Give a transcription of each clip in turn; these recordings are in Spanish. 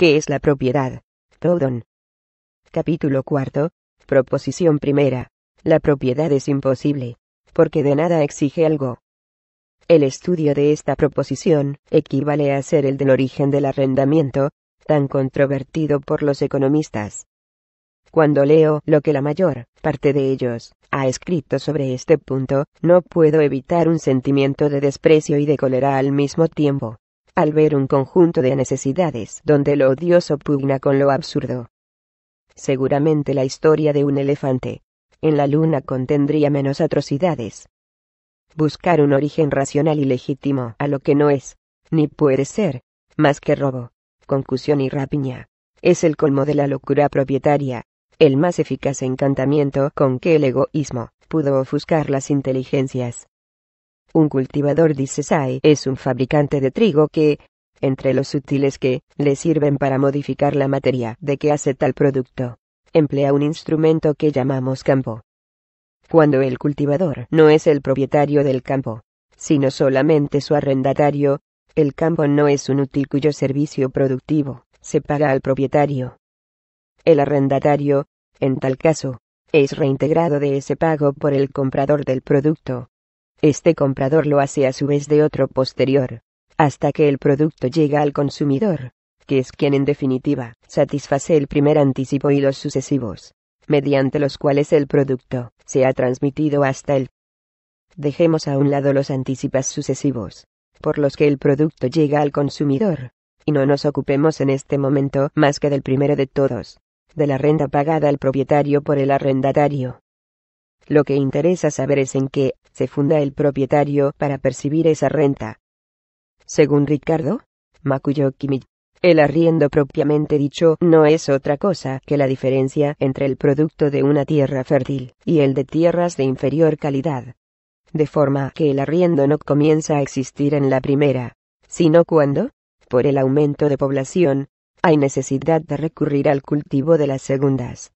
¿Qué es la propiedad? Proudhon. Capítulo cuarto. Proposición primera. La propiedad es imposible, porque de nada exige algo. El estudio de esta proposición equivale a ser el del origen del arrendamiento, tan controvertido por los economistas. Cuando leo lo que la mayor parte de ellos ha escrito sobre este punto, no puedo evitar un sentimiento de desprecio y de cólera al mismo tiempo al ver un conjunto de necesidades donde lo odioso pugna con lo absurdo. Seguramente la historia de un elefante, en la luna contendría menos atrocidades. Buscar un origen racional y legítimo a lo que no es, ni puede ser, más que robo, concusión y rapiña, es el colmo de la locura propietaria, el más eficaz encantamiento con que el egoísmo pudo ofuscar las inteligencias. Un cultivador dice Sai, es un fabricante de trigo que, entre los útiles que le sirven para modificar la materia de que hace tal producto, emplea un instrumento que llamamos campo. Cuando el cultivador no es el propietario del campo, sino solamente su arrendatario, el campo no es un útil cuyo servicio productivo se paga al propietario. El arrendatario, en tal caso, es reintegrado de ese pago por el comprador del producto, este comprador lo hace a su vez de otro posterior, hasta que el producto llega al consumidor, que es quien en definitiva satisface el primer anticipo y los sucesivos, mediante los cuales el producto se ha transmitido hasta el... Dejemos a un lado los anticipas sucesivos, por los que el producto llega al consumidor, y no nos ocupemos en este momento más que del primero de todos, de la renta pagada al propietario por el arrendatario, lo que interesa saber es en qué se funda el propietario para percibir esa renta. Según Ricardo Makuyo el arriendo propiamente dicho no es otra cosa que la diferencia entre el producto de una tierra fértil y el de tierras de inferior calidad. De forma que el arriendo no comienza a existir en la primera, sino cuando, por el aumento de población, hay necesidad de recurrir al cultivo de las segundas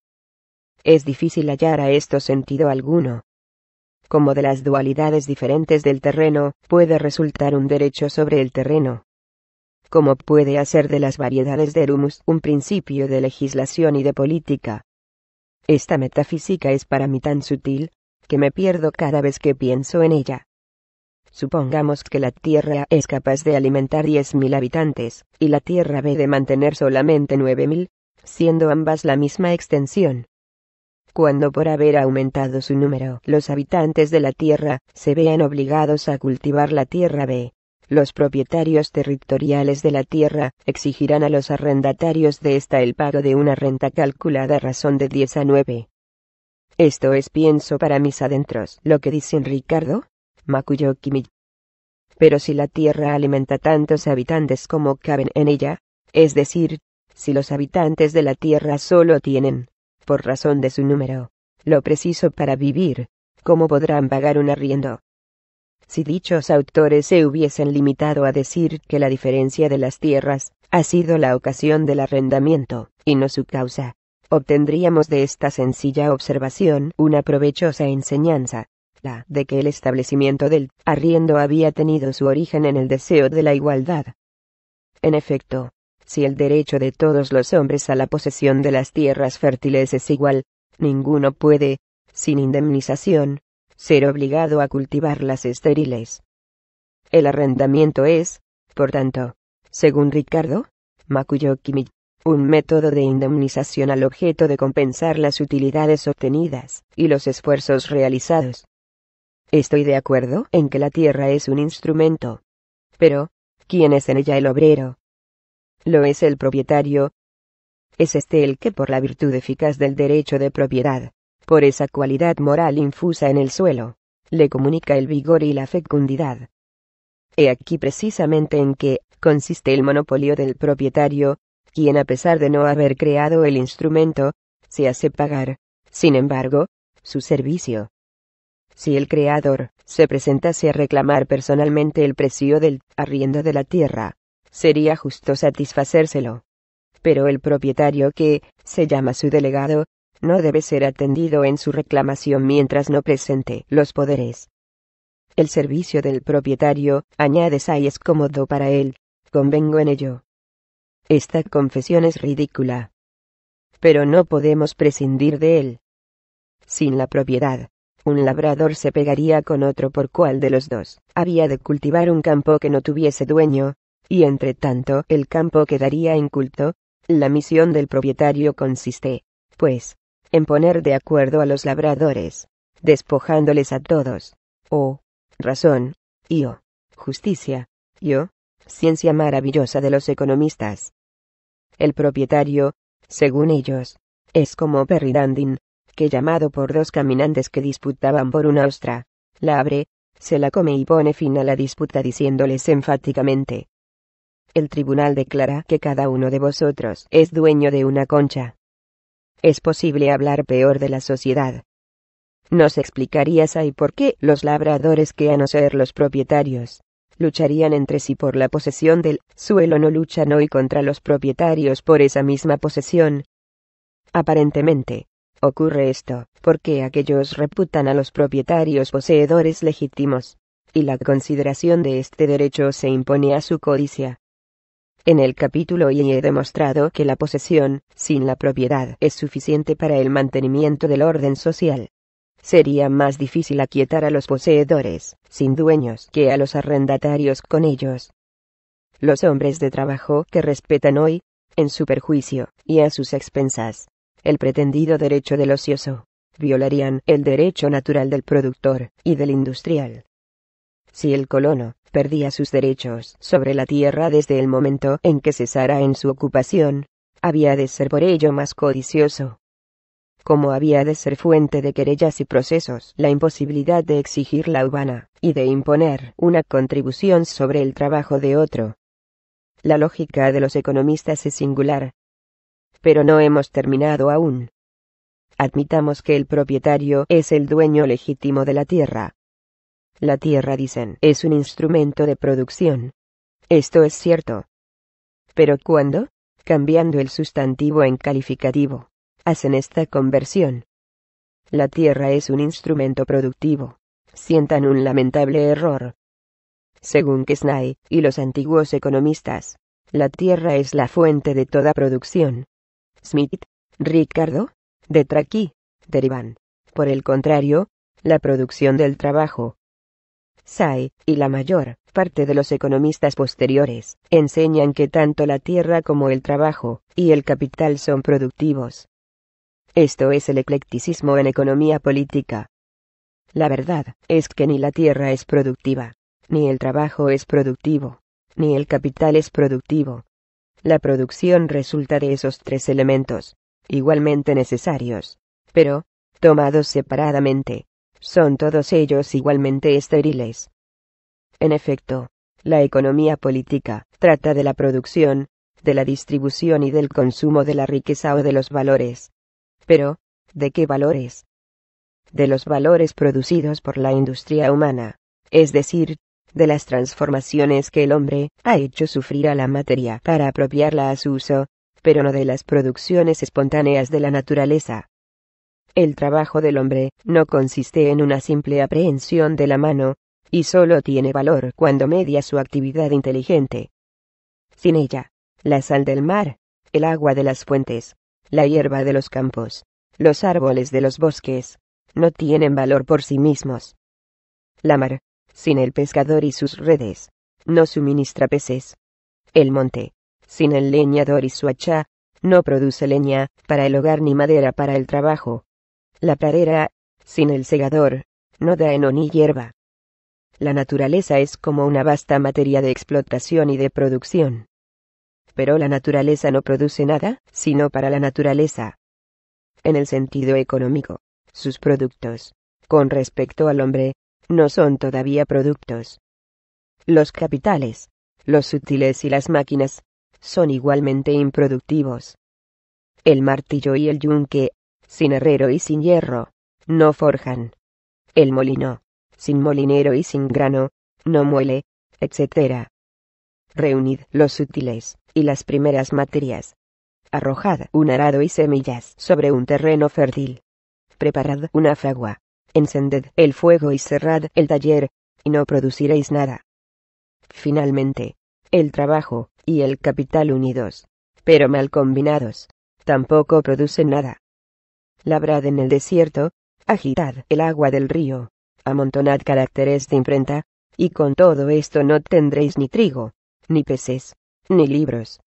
es difícil hallar a esto sentido alguno. Como de las dualidades diferentes del terreno, puede resultar un derecho sobre el terreno. Como puede hacer de las variedades de Humus un principio de legislación y de política. Esta metafísica es para mí tan sutil, que me pierdo cada vez que pienso en ella. Supongamos que la Tierra es capaz de alimentar 10.000 habitantes, y la Tierra ve de mantener solamente 9.000, siendo ambas la misma extensión cuando por haber aumentado su número los habitantes de la tierra se vean obligados a cultivar la tierra B. Los propietarios territoriales de la tierra exigirán a los arrendatarios de esta el pago de una renta calculada a razón de 10 a 9. Esto es pienso para mis adentros, lo que dicen Ricardo, Makuyo Kimi. Pero si la tierra alimenta tantos habitantes como caben en ella, es decir, si los habitantes de la tierra solo tienen por razón de su número, lo preciso para vivir, ¿cómo podrán pagar un arriendo? Si dichos autores se hubiesen limitado a decir que la diferencia de las tierras ha sido la ocasión del arrendamiento, y no su causa, obtendríamos de esta sencilla observación una provechosa enseñanza, la de que el establecimiento del arriendo había tenido su origen en el deseo de la igualdad. En efecto, si el derecho de todos los hombres a la posesión de las tierras fértiles es igual, ninguno puede, sin indemnización, ser obligado a cultivar las estériles. El arrendamiento es, por tanto, según Ricardo, Makuyo Kimi, un método de indemnización al objeto de compensar las utilidades obtenidas y los esfuerzos realizados. Estoy de acuerdo en que la tierra es un instrumento. Pero, ¿quién es en ella el obrero? lo es el propietario. Es este el que por la virtud eficaz del derecho de propiedad, por esa cualidad moral infusa en el suelo, le comunica el vigor y la fecundidad. He aquí precisamente en que, consiste el monopolio del propietario, quien a pesar de no haber creado el instrumento, se hace pagar, sin embargo, su servicio. Si el creador se presentase a reclamar personalmente el precio del arriendo de la tierra, sería justo satisfacérselo. Pero el propietario que se llama su delegado, no debe ser atendido en su reclamación mientras no presente los poderes. El servicio del propietario, añades ahí es cómodo para él, convengo en ello. Esta confesión es ridícula. Pero no podemos prescindir de él. Sin la propiedad, un labrador se pegaría con otro por cual de los dos había de cultivar un campo que no tuviese dueño, y entre tanto el campo quedaría inculto, la misión del propietario consiste, pues, en poner de acuerdo a los labradores, despojándoles a todos, o, razón, y o, justicia, y ciencia maravillosa de los economistas. El propietario, según ellos, es como Perry Dandin, que llamado por dos caminantes que disputaban por una ostra, la abre, se la come y pone fin a la disputa diciéndoles enfáticamente, el tribunal declara que cada uno de vosotros es dueño de una concha. Es posible hablar peor de la sociedad. ¿Nos explicarías ahí por qué los labradores que a no ser los propietarios lucharían entre sí por la posesión del suelo no luchan hoy contra los propietarios por esa misma posesión? Aparentemente, ocurre esto, porque aquellos reputan a los propietarios poseedores legítimos, y la consideración de este derecho se impone a su codicia. En el capítulo y he demostrado que la posesión, sin la propiedad, es suficiente para el mantenimiento del orden social. Sería más difícil aquietar a los poseedores, sin dueños, que a los arrendatarios con ellos. Los hombres de trabajo que respetan hoy, en su perjuicio, y a sus expensas, el pretendido derecho del ocioso, violarían el derecho natural del productor y del industrial. Si el colono, perdía sus derechos sobre la tierra desde el momento en que cesara en su ocupación, había de ser por ello más codicioso. Como había de ser fuente de querellas y procesos la imposibilidad de exigir la urbana, y de imponer una contribución sobre el trabajo de otro. La lógica de los economistas es singular. Pero no hemos terminado aún admitamos que el propietario es el dueño legítimo de la tierra, la tierra, dicen, es un instrumento de producción. Esto es cierto. Pero ¿cuándo? Cambiando el sustantivo en calificativo. Hacen esta conversión. La tierra es un instrumento productivo. Sientan un lamentable error. Según Kesnay y los antiguos economistas, la tierra es la fuente de toda producción. Smith, Ricardo, de derivan, por el contrario, la producción del trabajo, Say y la mayor parte de los economistas posteriores enseñan que tanto la tierra como el trabajo y el capital son productivos. Esto es el eclecticismo en economía política. La verdad es que ni la tierra es productiva, ni el trabajo es productivo, ni el capital es productivo. La producción resulta de esos tres elementos, igualmente necesarios, pero, tomados separadamente, son todos ellos igualmente estériles. En efecto, la economía política trata de la producción, de la distribución y del consumo de la riqueza o de los valores. Pero, ¿de qué valores? De los valores producidos por la industria humana, es decir, de las transformaciones que el hombre ha hecho sufrir a la materia para apropiarla a su uso, pero no de las producciones espontáneas de la naturaleza. El trabajo del hombre no consiste en una simple aprehensión de la mano, y solo tiene valor cuando media su actividad inteligente. Sin ella, la sal del mar, el agua de las fuentes, la hierba de los campos, los árboles de los bosques, no tienen valor por sí mismos. La mar, sin el pescador y sus redes, no suministra peces. El monte, sin el leñador y su hacha, no produce leña para el hogar ni madera para el trabajo. La pradera, sin el segador, no da heno ni hierba. La naturaleza es como una vasta materia de explotación y de producción. Pero la naturaleza no produce nada, sino para la naturaleza. En el sentido económico, sus productos, con respecto al hombre, no son todavía productos. Los capitales, los sutiles y las máquinas, son igualmente improductivos. El martillo y el yunque, sin herrero y sin hierro, no forjan. El molino, sin molinero y sin grano, no muele, etc. Reunid los útiles, y las primeras materias. Arrojad un arado y semillas sobre un terreno fértil. Preparad una fagua, Encended el fuego y cerrad el taller, y no produciréis nada. Finalmente, el trabajo y el capital unidos, pero mal combinados, tampoco producen nada labrad en el desierto, agitad el agua del río, amontonad caracteres de imprenta, y con todo esto no tendréis ni trigo, ni peces, ni libros.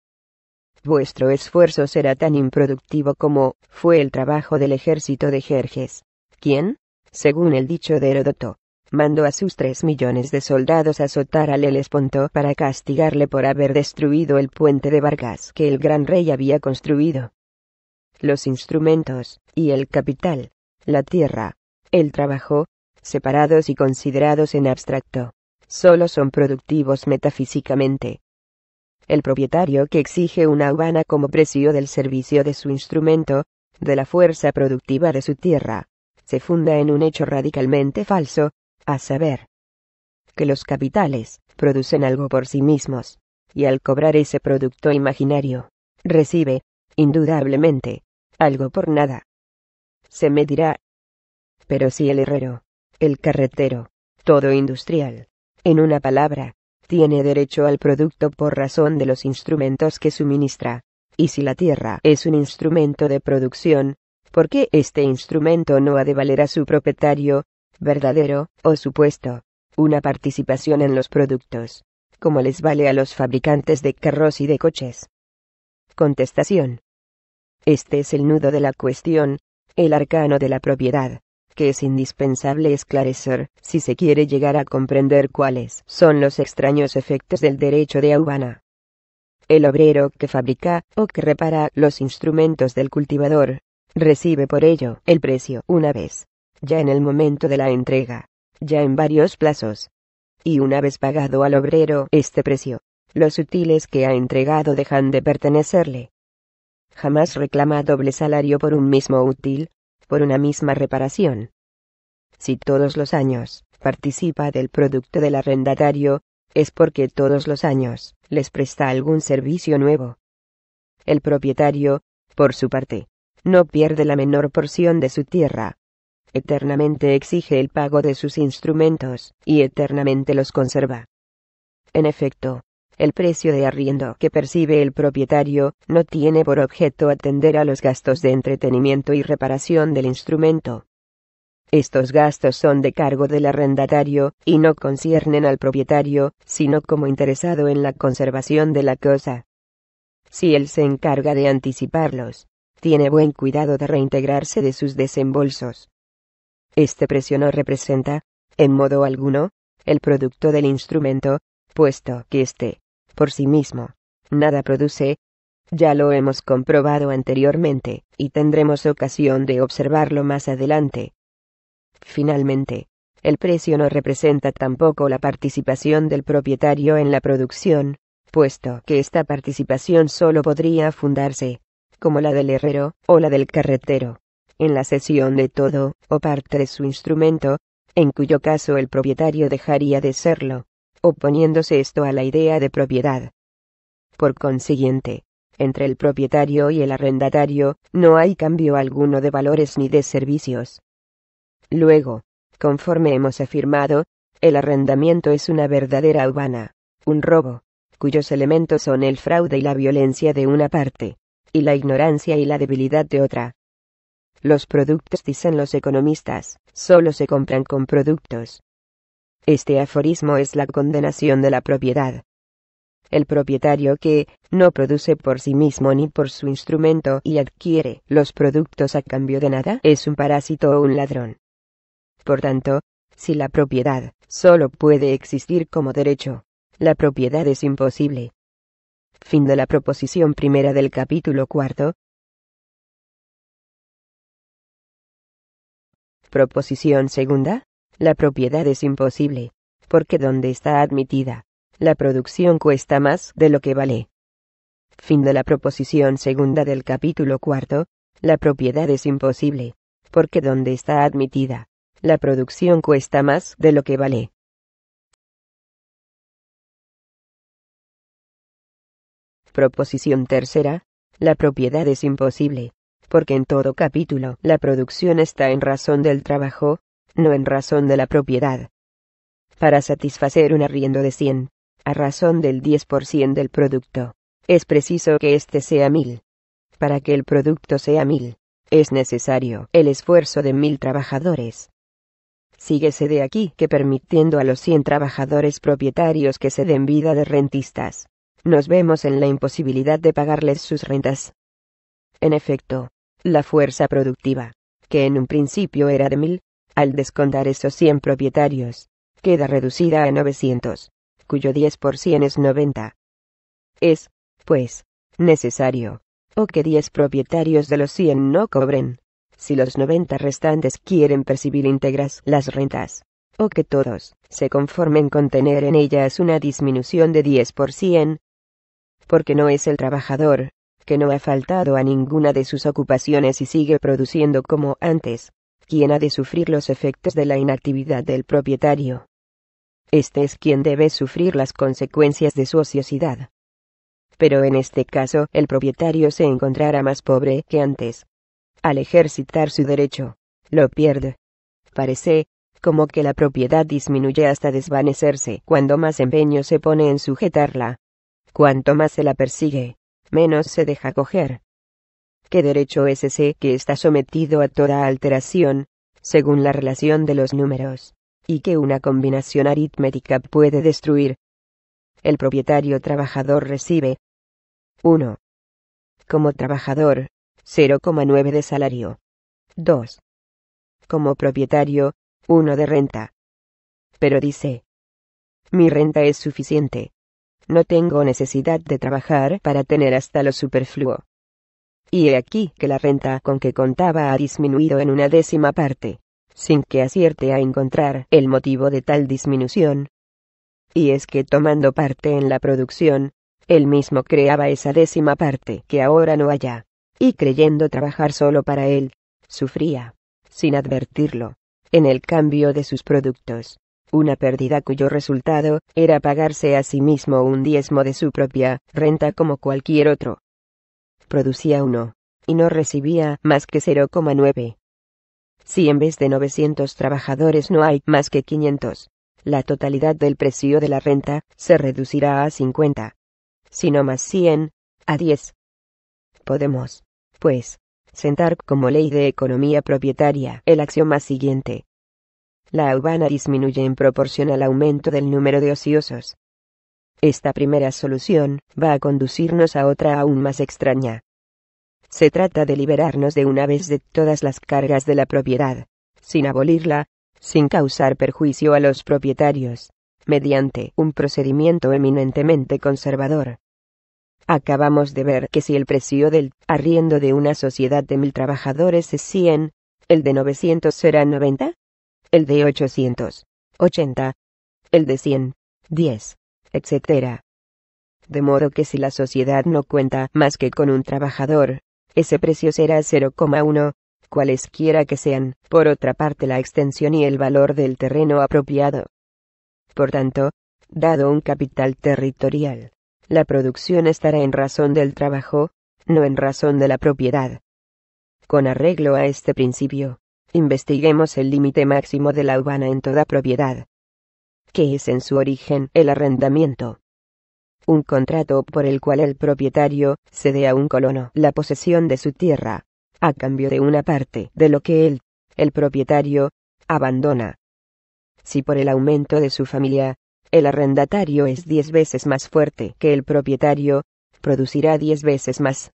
Vuestro esfuerzo será tan improductivo como fue el trabajo del ejército de Jerjes, quien, según el dicho de Heródoto, mandó a sus tres millones de soldados a azotar al Helesponto para castigarle por haber destruido el puente de Vargas que el gran rey había construido los instrumentos, y el capital, la tierra, el trabajo, separados y considerados en abstracto, solo son productivos metafísicamente. El propietario que exige una habana como precio del servicio de su instrumento, de la fuerza productiva de su tierra, se funda en un hecho radicalmente falso, a saber, que los capitales producen algo por sí mismos, y al cobrar ese producto imaginario, recibe, indudablemente, algo por nada. Se me dirá. Pero si el herrero, el carretero, todo industrial, en una palabra, tiene derecho al producto por razón de los instrumentos que suministra, y si la tierra es un instrumento de producción, ¿por qué este instrumento no ha de valer a su propietario, verdadero, o supuesto, una participación en los productos, como les vale a los fabricantes de carros y de coches? Contestación. Este es el nudo de la cuestión, el arcano de la propiedad, que es indispensable esclarecer si se quiere llegar a comprender cuáles son los extraños efectos del derecho de Aubana. El obrero que fabrica o que repara los instrumentos del cultivador, recibe por ello el precio una vez, ya en el momento de la entrega, ya en varios plazos. Y una vez pagado al obrero este precio, los útiles que ha entregado dejan de pertenecerle, jamás reclama doble salario por un mismo útil, por una misma reparación. Si todos los años participa del producto del arrendatario, es porque todos los años les presta algún servicio nuevo. El propietario, por su parte, no pierde la menor porción de su tierra. Eternamente exige el pago de sus instrumentos, y eternamente los conserva. En efecto, el precio de arriendo que percibe el propietario no tiene por objeto atender a los gastos de entretenimiento y reparación del instrumento. Estos gastos son de cargo del arrendatario, y no conciernen al propietario, sino como interesado en la conservación de la cosa. Si él se encarga de anticiparlos, tiene buen cuidado de reintegrarse de sus desembolsos. Este precio no representa, en modo alguno, el producto del instrumento, puesto que este por sí mismo. Nada produce. Ya lo hemos comprobado anteriormente, y tendremos ocasión de observarlo más adelante. Finalmente, el precio no representa tampoco la participación del propietario en la producción, puesto que esta participación solo podría fundarse, como la del herrero, o la del carretero, en la cesión de todo, o parte de su instrumento, en cuyo caso el propietario dejaría de serlo oponiéndose esto a la idea de propiedad. Por consiguiente, entre el propietario y el arrendatario no hay cambio alguno de valores ni de servicios. Luego, conforme hemos afirmado, el arrendamiento es una verdadera urbana, un robo, cuyos elementos son el fraude y la violencia de una parte, y la ignorancia y la debilidad de otra. Los productos, dicen los economistas, solo se compran con productos. Este aforismo es la condenación de la propiedad. El propietario que no produce por sí mismo ni por su instrumento y adquiere los productos a cambio de nada es un parásito o un ladrón. Por tanto, si la propiedad solo puede existir como derecho, la propiedad es imposible. Fin de la proposición primera del capítulo cuarto. Proposición segunda. La propiedad es imposible, porque donde está admitida, la producción cuesta más de lo que vale. Fin de la proposición segunda del capítulo cuarto, la propiedad es imposible, porque donde está admitida, la producción cuesta más de lo que vale. Proposición tercera, la propiedad es imposible, porque en todo capítulo la producción está en razón del trabajo, no en razón de la propiedad. Para satisfacer un arriendo de 100, a razón del 10% del producto, es preciso que éste sea 1000. Para que el producto sea 1000, es necesario el esfuerzo de 1000 trabajadores. Síguese de aquí que permitiendo a los 100 trabajadores propietarios que se den vida de rentistas, nos vemos en la imposibilidad de pagarles sus rentas. En efecto, la fuerza productiva, que en un principio era de 1000, al descontar esos 100 propietarios, queda reducida a 900, cuyo 10% es 90. Es, pues, necesario, o que 10 propietarios de los 100 no cobren, si los 90 restantes quieren percibir íntegras las rentas, o que todos se conformen con tener en ellas una disminución de 10%, porque no es el trabajador, que no ha faltado a ninguna de sus ocupaciones y sigue produciendo como antes, quien ha de sufrir los efectos de la inactividad del propietario. Este es quien debe sufrir las consecuencias de su ociosidad. Pero en este caso el propietario se encontrará más pobre que antes. Al ejercitar su derecho, lo pierde. Parece, como que la propiedad disminuye hasta desvanecerse cuando más empeño se pone en sujetarla. Cuanto más se la persigue, menos se deja coger. ¿Qué derecho es ese que está sometido a toda alteración, según la relación de los números, y que una combinación aritmética puede destruir? El propietario trabajador recibe 1. Como trabajador, 0,9 de salario. 2. Como propietario, 1 de renta. Pero dice, mi renta es suficiente. No tengo necesidad de trabajar para tener hasta lo superfluo. Y he aquí que la renta con que contaba ha disminuido en una décima parte, sin que acierte a encontrar el motivo de tal disminución. Y es que tomando parte en la producción, él mismo creaba esa décima parte que ahora no haya, y creyendo trabajar solo para él, sufría, sin advertirlo, en el cambio de sus productos, una pérdida cuyo resultado era pagarse a sí mismo un diezmo de su propia renta como cualquier otro producía uno, y no recibía más que 0,9. Si en vez de 900 trabajadores no hay más que 500, la totalidad del precio de la renta se reducirá a 50. Si no más 100, a 10. Podemos, pues, sentar como ley de economía propietaria el axioma siguiente. La urbana disminuye en proporción al aumento del número de ociosos, esta primera solución va a conducirnos a otra aún más extraña. Se trata de liberarnos de una vez de todas las cargas de la propiedad, sin abolirla, sin causar perjuicio a los propietarios, mediante un procedimiento eminentemente conservador. Acabamos de ver que si el precio del arriendo de una sociedad de mil trabajadores es 100, el de 900 será 90, el de 800, 80, el de 100, 10, etc. De modo que si la sociedad no cuenta más que con un trabajador, ese precio será 0,1, cualesquiera que sean, por otra parte, la extensión y el valor del terreno apropiado. Por tanto, dado un capital territorial, la producción estará en razón del trabajo, no en razón de la propiedad. Con arreglo a este principio, investiguemos el límite máximo de la urbana en toda propiedad que es en su origen el arrendamiento un contrato por el cual el propietario cede a un colono la posesión de su tierra, a cambio de una parte de lo que él, el propietario, abandona. Si por el aumento de su familia, el arrendatario es diez veces más fuerte que el propietario, producirá diez veces más.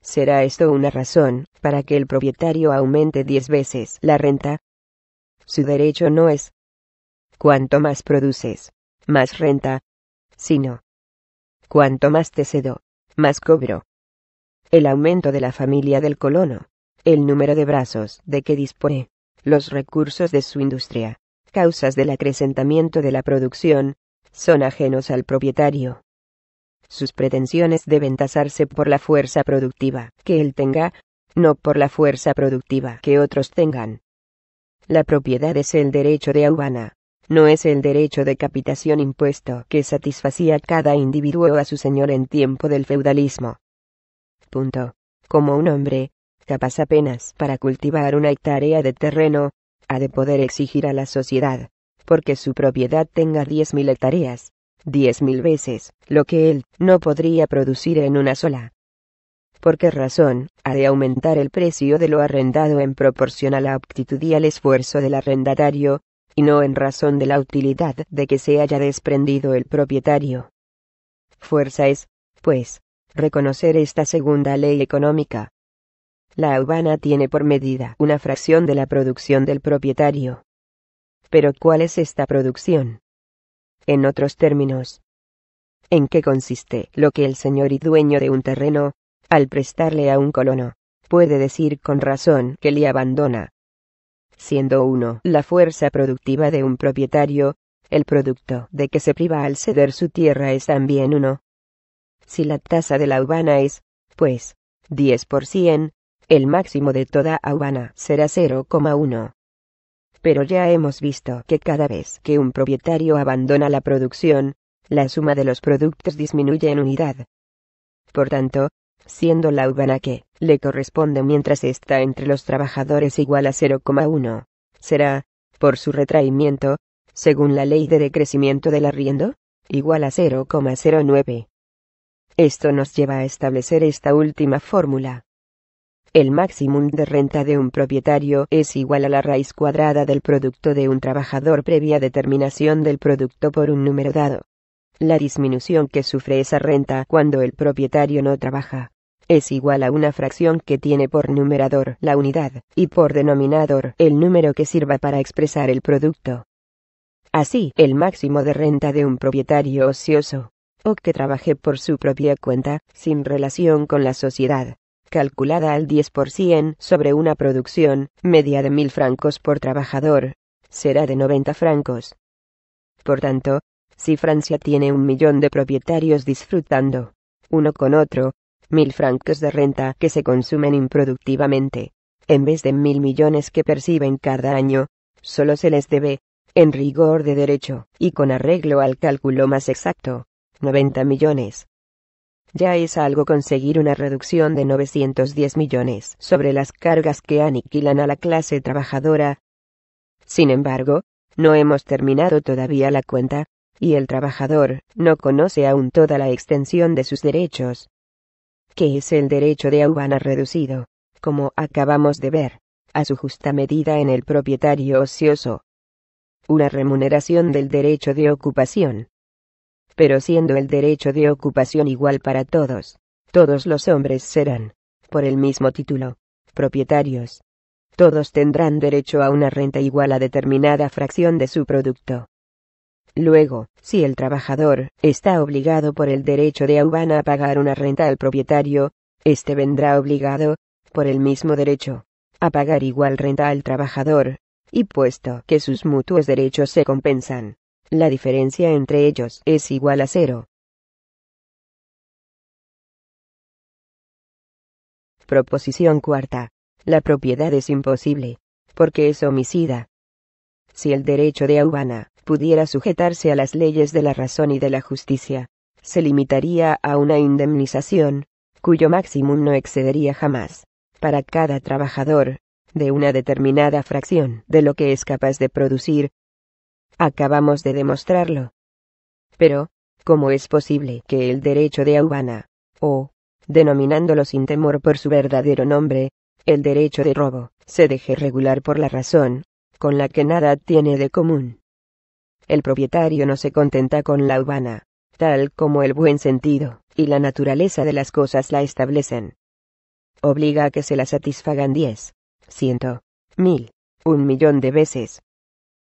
¿Será esto una razón para que el propietario aumente diez veces la renta? Su derecho no es, Cuanto más produces, más renta, sino cuanto más te cedo, más cobro. El aumento de la familia del colono, el número de brazos de que dispone, los recursos de su industria, causas del acrecentamiento de la producción, son ajenos al propietario. Sus pretensiones deben tasarse por la fuerza productiva que él tenga, no por la fuerza productiva que otros tengan. La propiedad es el derecho de aubana no es el derecho de capitación impuesto que satisfacía cada individuo a su señor en tiempo del feudalismo. Punto. Como un hombre, capaz apenas para cultivar una hectárea de terreno, ha de poder exigir a la sociedad, porque su propiedad tenga diez mil hectáreas, diez mil veces, lo que él no podría producir en una sola. ¿Por qué razón ha de aumentar el precio de lo arrendado en proporción a la aptitud y al esfuerzo del arrendatario, y no en razón de la utilidad de que se haya desprendido el propietario. Fuerza es, pues, reconocer esta segunda ley económica. La habana tiene por medida una fracción de la producción del propietario. Pero ¿cuál es esta producción? En otros términos, ¿en qué consiste lo que el señor y dueño de un terreno, al prestarle a un colono, puede decir con razón que le abandona, siendo uno la fuerza productiva de un propietario, el producto de que se priva al ceder su tierra es también uno. Si la tasa de la habana es, pues, 10 por el máximo de toda habana será 0,1. Pero ya hemos visto que cada vez que un propietario abandona la producción, la suma de los productos disminuye en unidad. Por tanto, siendo la habana que, le corresponde mientras está entre los trabajadores igual a 0,1, será, por su retraimiento, según la ley de decrecimiento del arriendo, igual a 0,09. Esto nos lleva a establecer esta última fórmula. El máximo de renta de un propietario es igual a la raíz cuadrada del producto de un trabajador previa determinación del producto por un número dado. La disminución que sufre esa renta cuando el propietario no trabaja es igual a una fracción que tiene por numerador la unidad, y por denominador el número que sirva para expresar el producto. Así, el máximo de renta de un propietario ocioso, o que trabaje por su propia cuenta, sin relación con la sociedad, calculada al 10% sobre una producción, media de mil francos por trabajador, será de 90 francos. Por tanto, si Francia tiene un millón de propietarios disfrutando, uno con otro, mil francos de renta que se consumen improductivamente. En vez de mil millones que perciben cada año, solo se les debe, en rigor de derecho, y con arreglo al cálculo más exacto, 90 millones. Ya es algo conseguir una reducción de 910 millones sobre las cargas que aniquilan a la clase trabajadora. Sin embargo, no hemos terminado todavía la cuenta, y el trabajador no conoce aún toda la extensión de sus derechos que es el derecho de aubana reducido, como acabamos de ver, a su justa medida en el propietario ocioso. Una remuneración del derecho de ocupación. Pero siendo el derecho de ocupación igual para todos, todos los hombres serán, por el mismo título, propietarios. Todos tendrán derecho a una renta igual a determinada fracción de su producto. Luego, si el trabajador está obligado por el derecho de aubana a pagar una renta al propietario, éste vendrá obligado, por el mismo derecho, a pagar igual renta al trabajador, y puesto que sus mutuos derechos se compensan, la diferencia entre ellos es igual a cero. Proposición cuarta. La propiedad es imposible, porque es homicida. Si el derecho de Aubana pudiera sujetarse a las leyes de la razón y de la justicia, se limitaría a una indemnización, cuyo máximo no excedería jamás, para cada trabajador, de una determinada fracción de lo que es capaz de producir. Acabamos de demostrarlo. Pero, ¿cómo es posible que el derecho de aubana, o, denominándolo sin temor por su verdadero nombre, el derecho de robo, se deje regular por la razón, con la que nada tiene de común? el propietario no se contenta con la urbana, tal como el buen sentido y la naturaleza de las cosas la establecen. Obliga a que se la satisfagan diez, ciento, mil, un millón de veces.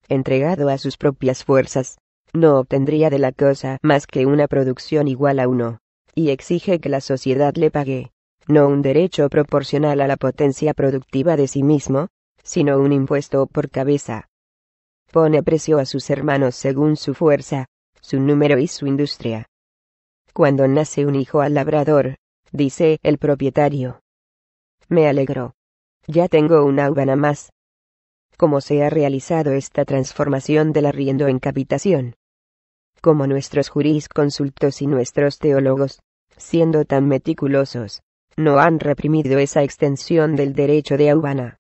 Entregado a sus propias fuerzas, no obtendría de la cosa más que una producción igual a uno, y exige que la sociedad le pague, no un derecho proporcional a la potencia productiva de sí mismo, sino un impuesto por cabeza. Pone precio a sus hermanos según su fuerza, su número y su industria. Cuando nace un hijo al labrador, dice el propietario. Me alegro. Ya tengo una uvana más. ¿Cómo se ha realizado esta transformación del arriendo en capitación? Como nuestros jurisconsultos y nuestros teólogos, siendo tan meticulosos, no han reprimido esa extensión del derecho de aubana.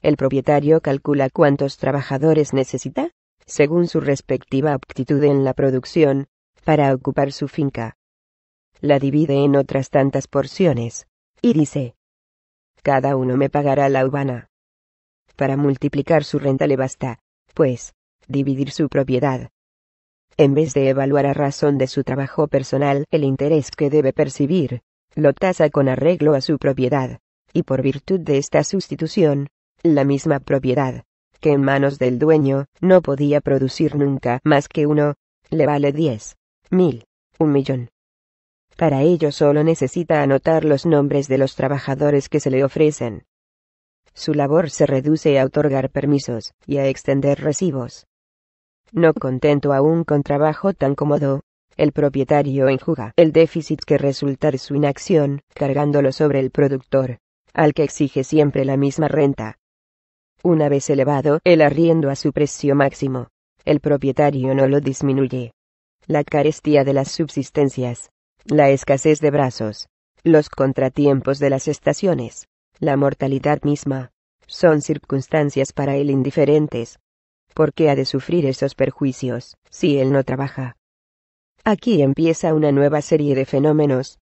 El propietario calcula cuántos trabajadores necesita, según su respectiva aptitud en la producción, para ocupar su finca. La divide en otras tantas porciones, y dice, cada uno me pagará la ubana. Para multiplicar su renta le basta, pues, dividir su propiedad. En vez de evaluar a razón de su trabajo personal el interés que debe percibir, lo tasa con arreglo a su propiedad, y por virtud de esta sustitución, la misma propiedad, que en manos del dueño, no podía producir nunca más que uno, le vale diez, mil, un millón. Para ello solo necesita anotar los nombres de los trabajadores que se le ofrecen. Su labor se reduce a otorgar permisos y a extender recibos. No contento aún con trabajo tan cómodo, el propietario enjuga el déficit que resulta de su inacción, cargándolo sobre el productor, al que exige siempre la misma renta. Una vez elevado el arriendo a su precio máximo, el propietario no lo disminuye. La carestía de las subsistencias, la escasez de brazos, los contratiempos de las estaciones, la mortalidad misma, son circunstancias para él indiferentes. ¿Por qué ha de sufrir esos perjuicios si él no trabaja? Aquí empieza una nueva serie de fenómenos.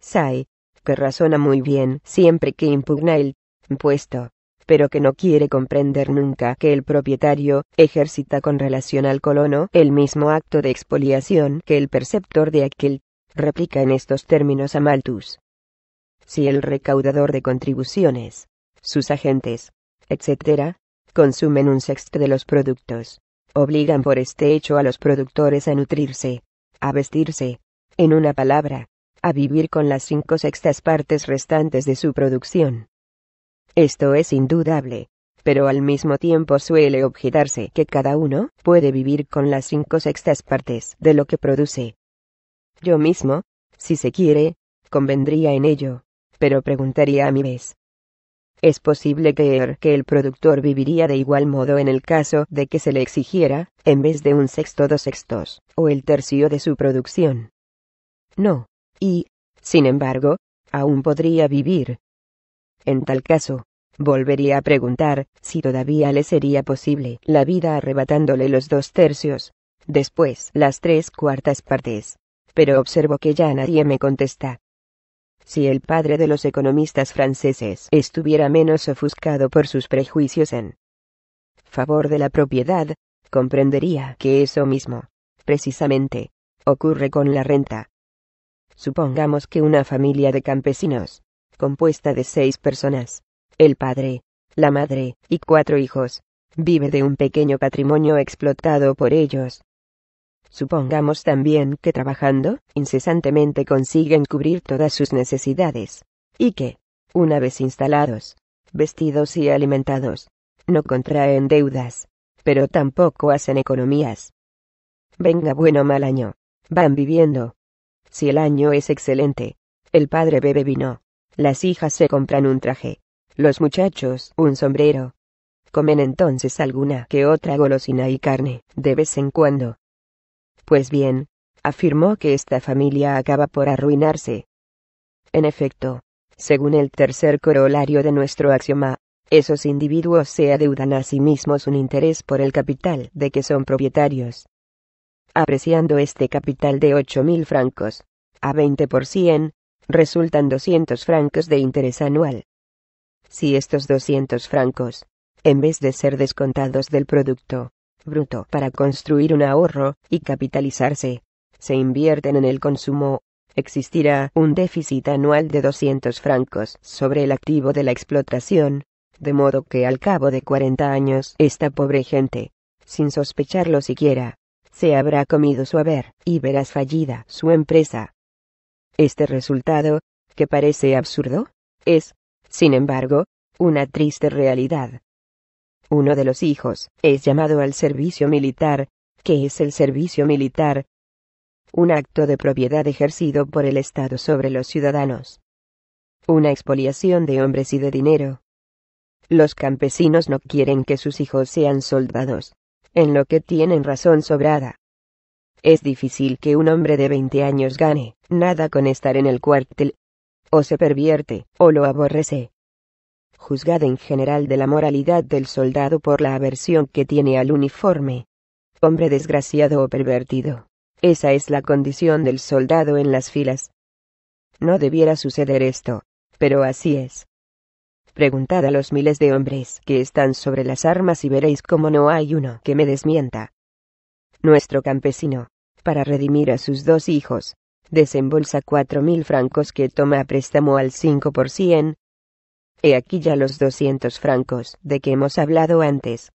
Sai, que razona muy bien siempre que impugna el puesto, pero que no quiere comprender nunca que el propietario, ejercita con relación al colono el mismo acto de expoliación que el perceptor de aquel, replica en estos términos a Malthus. Si el recaudador de contribuciones, sus agentes, etc., consumen un sexto de los productos, obligan por este hecho a los productores a nutrirse, a vestirse, en una palabra, a vivir con las cinco sextas partes restantes de su producción. Esto es indudable. Pero al mismo tiempo suele objetarse que cada uno puede vivir con las cinco sextas partes de lo que produce. Yo mismo, si se quiere, convendría en ello, pero preguntaría a mi vez. Es posible creer que el productor viviría de igual modo en el caso de que se le exigiera, en vez de un sexto, dos sextos, o el tercio de su producción. No. Y, sin embargo, aún podría vivir, en tal caso, volvería a preguntar si todavía le sería posible la vida arrebatándole los dos tercios, después las tres cuartas partes. Pero observo que ya nadie me contesta. Si el padre de los economistas franceses estuviera menos ofuscado por sus prejuicios en favor de la propiedad, comprendería que eso mismo, precisamente, ocurre con la renta. Supongamos que una familia de campesinos, compuesta de seis personas. El padre, la madre, y cuatro hijos. Vive de un pequeño patrimonio explotado por ellos. Supongamos también que trabajando, incesantemente consiguen cubrir todas sus necesidades. Y que, una vez instalados, vestidos y alimentados, no contraen deudas, pero tampoco hacen economías. Venga bueno o mal año, van viviendo. Si el año es excelente, el padre bebe vino, las hijas se compran un traje. Los muchachos, un sombrero. Comen entonces alguna que otra golosina y carne, de vez en cuando. Pues bien, afirmó que esta familia acaba por arruinarse. En efecto, según el tercer corolario de nuestro axioma, esos individuos se adeudan a sí mismos un interés por el capital de que son propietarios. Apreciando este capital de 8.000 francos, a 20 por resultan 200 francos de interés anual. Si estos 200 francos, en vez de ser descontados del producto bruto para construir un ahorro y capitalizarse, se invierten en el consumo, existirá un déficit anual de 200 francos sobre el activo de la explotación, de modo que al cabo de 40 años esta pobre gente, sin sospecharlo siquiera, se habrá comido su haber y verás fallida su empresa. Este resultado, que parece absurdo, es, sin embargo, una triste realidad. Uno de los hijos es llamado al servicio militar, que es el servicio militar, un acto de propiedad ejercido por el Estado sobre los ciudadanos. Una expoliación de hombres y de dinero. Los campesinos no quieren que sus hijos sean soldados, en lo que tienen razón sobrada. Es difícil que un hombre de 20 años gane nada con estar en el cuartel. O se pervierte, o lo aborrece. Juzgad en general de la moralidad del soldado por la aversión que tiene al uniforme. Hombre desgraciado o pervertido. Esa es la condición del soldado en las filas. No debiera suceder esto, pero así es. Preguntad a los miles de hombres que están sobre las armas y veréis cómo no hay uno que me desmienta nuestro campesino, para redimir a sus dos hijos, desembolsa cuatro mil francos que toma a préstamo al 5 por cien. He aquí ya los 200 francos de que hemos hablado antes.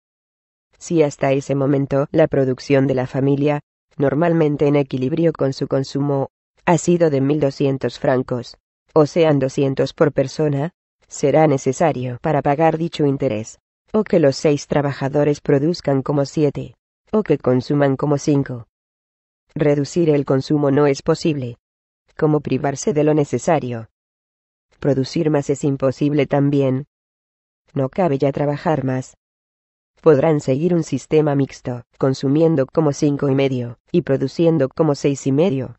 Si hasta ese momento la producción de la familia, normalmente en equilibrio con su consumo, ha sido de doscientos francos, o sean doscientos por persona, será necesario para pagar dicho interés, o que los seis trabajadores produzcan como siete, o que consuman como cinco. Reducir el consumo no es posible. Como privarse de lo necesario. Producir más es imposible también. No cabe ya trabajar más. Podrán seguir un sistema mixto, consumiendo como cinco y medio, y produciendo como seis y medio.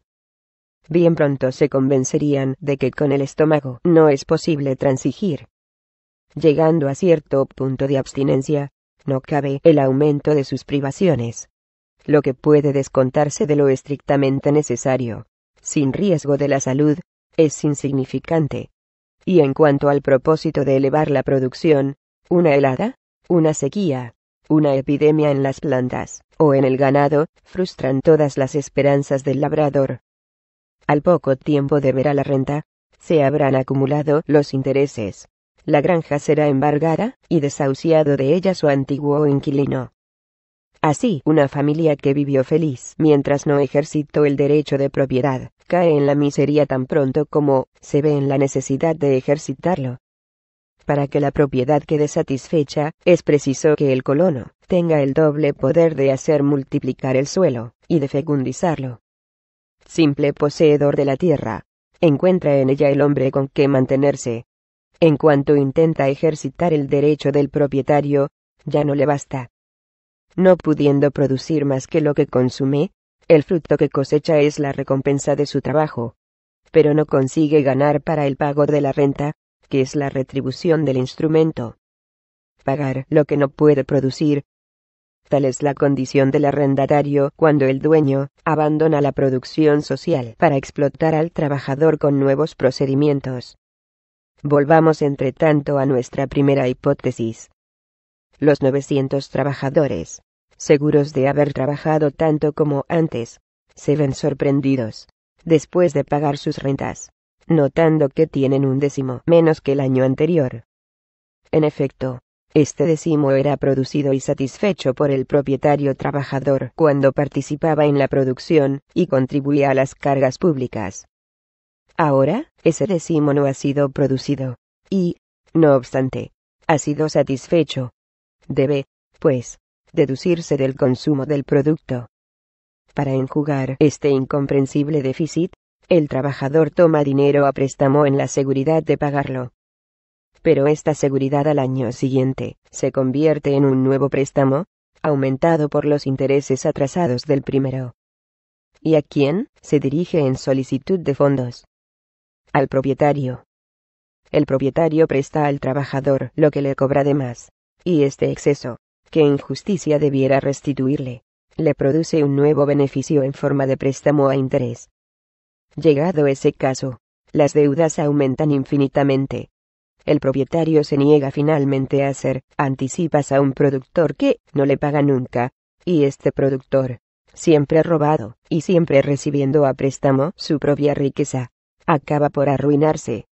Bien pronto se convencerían de que con el estómago no es posible transigir. Llegando a cierto punto de abstinencia, no cabe el aumento de sus privaciones, lo que puede descontarse de lo estrictamente necesario, sin riesgo de la salud, es insignificante. Y en cuanto al propósito de elevar la producción, una helada, una sequía, una epidemia en las plantas, o en el ganado, frustran todas las esperanzas del labrador. Al poco tiempo de ver a la renta, se habrán acumulado los intereses, la granja será embargada, y desahuciado de ella su antiguo inquilino. Así, una familia que vivió feliz mientras no ejercitó el derecho de propiedad, cae en la miseria tan pronto como se ve en la necesidad de ejercitarlo. Para que la propiedad quede satisfecha, es preciso que el colono tenga el doble poder de hacer multiplicar el suelo, y de fecundizarlo. Simple poseedor de la tierra, encuentra en ella el hombre con que mantenerse, en cuanto intenta ejercitar el derecho del propietario, ya no le basta. No pudiendo producir más que lo que consume, el fruto que cosecha es la recompensa de su trabajo. Pero no consigue ganar para el pago de la renta, que es la retribución del instrumento. Pagar lo que no puede producir. Tal es la condición del arrendatario cuando el dueño abandona la producción social para explotar al trabajador con nuevos procedimientos. Volvamos entre tanto a nuestra primera hipótesis. Los 900 trabajadores, seguros de haber trabajado tanto como antes, se ven sorprendidos, después de pagar sus rentas, notando que tienen un décimo menos que el año anterior. En efecto, este décimo era producido y satisfecho por el propietario trabajador cuando participaba en la producción y contribuía a las cargas públicas. Ahora, ese décimo no ha sido producido, y, no obstante, ha sido satisfecho. Debe, pues, deducirse del consumo del producto. Para enjugar este incomprensible déficit, el trabajador toma dinero a préstamo en la seguridad de pagarlo. Pero esta seguridad al año siguiente se convierte en un nuevo préstamo, aumentado por los intereses atrasados del primero. ¿Y a quién se dirige en solicitud de fondos? al propietario. El propietario presta al trabajador lo que le cobra de más, y este exceso, que en justicia debiera restituirle, le produce un nuevo beneficio en forma de préstamo a interés. Llegado ese caso, las deudas aumentan infinitamente. El propietario se niega finalmente a hacer anticipas a un productor que no le paga nunca, y este productor, siempre robado y siempre recibiendo a préstamo su propia riqueza, acaba por arruinarse.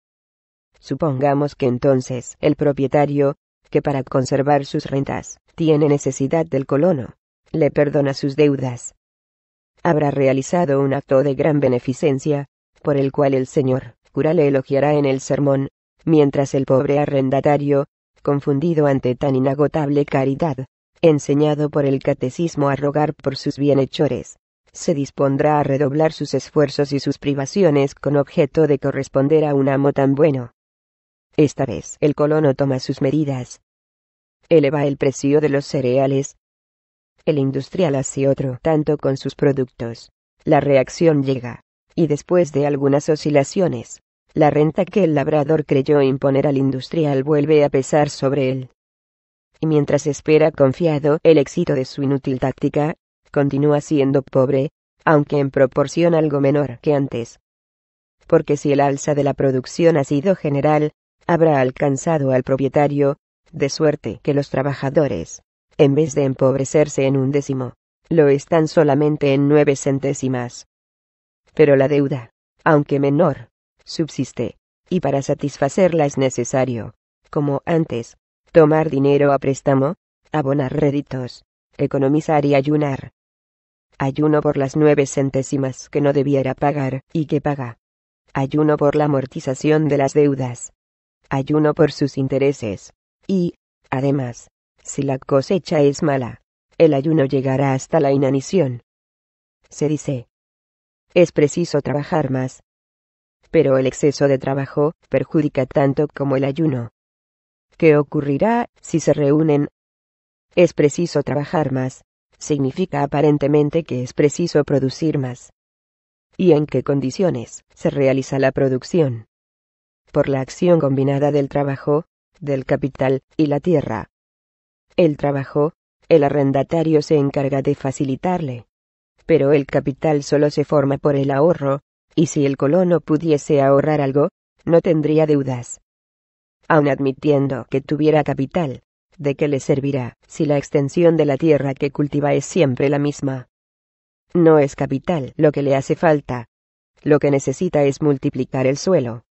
Supongamos que entonces el propietario, que para conservar sus rentas, tiene necesidad del colono, le perdona sus deudas. Habrá realizado un acto de gran beneficencia, por el cual el señor cura le elogiará en el sermón, mientras el pobre arrendatario, confundido ante tan inagotable caridad, enseñado por el catecismo a rogar por sus bienhechores, se dispondrá a redoblar sus esfuerzos y sus privaciones con objeto de corresponder a un amo tan bueno. Esta vez el colono toma sus medidas. Eleva el precio de los cereales. El industrial hace otro tanto con sus productos. La reacción llega. Y después de algunas oscilaciones, la renta que el labrador creyó imponer al industrial vuelve a pesar sobre él. Y mientras espera confiado el éxito de su inútil táctica, continúa siendo pobre, aunque en proporción algo menor que antes. Porque si el alza de la producción ha sido general, habrá alcanzado al propietario, de suerte que los trabajadores, en vez de empobrecerse en un décimo, lo están solamente en nueve centésimas. Pero la deuda, aunque menor, subsiste, y para satisfacerla es necesario, como antes, tomar dinero a préstamo, abonar réditos, economizar y ayunar, Ayuno por las nueve centésimas que no debiera pagar, y que paga. Ayuno por la amortización de las deudas. Ayuno por sus intereses. Y, además, si la cosecha es mala, el ayuno llegará hasta la inanición. Se dice. Es preciso trabajar más. Pero el exceso de trabajo perjudica tanto como el ayuno. ¿Qué ocurrirá si se reúnen? Es preciso trabajar más significa aparentemente que es preciso producir más. ¿Y en qué condiciones se realiza la producción? Por la acción combinada del trabajo, del capital y la tierra. El trabajo, el arrendatario se encarga de facilitarle. Pero el capital solo se forma por el ahorro, y si el colono pudiese ahorrar algo, no tendría deudas. Aun admitiendo que tuviera capital, ¿de qué le servirá si la extensión de la tierra que cultiva es siempre la misma? No es capital lo que le hace falta. Lo que necesita es multiplicar el suelo.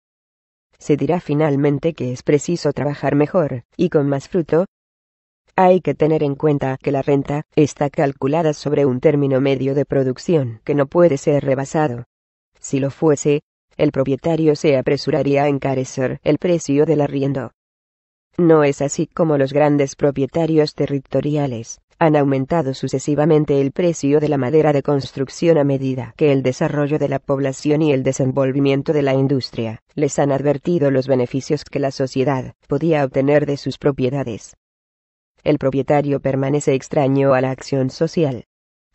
Se dirá finalmente que es preciso trabajar mejor, y con más fruto. Hay que tener en cuenta que la renta está calculada sobre un término medio de producción que no puede ser rebasado. Si lo fuese, el propietario se apresuraría a encarecer el precio del arriendo no es así como los grandes propietarios territoriales han aumentado sucesivamente el precio de la madera de construcción a medida que el desarrollo de la población y el desenvolvimiento de la industria les han advertido los beneficios que la sociedad podía obtener de sus propiedades. El propietario permanece extraño a la acción social.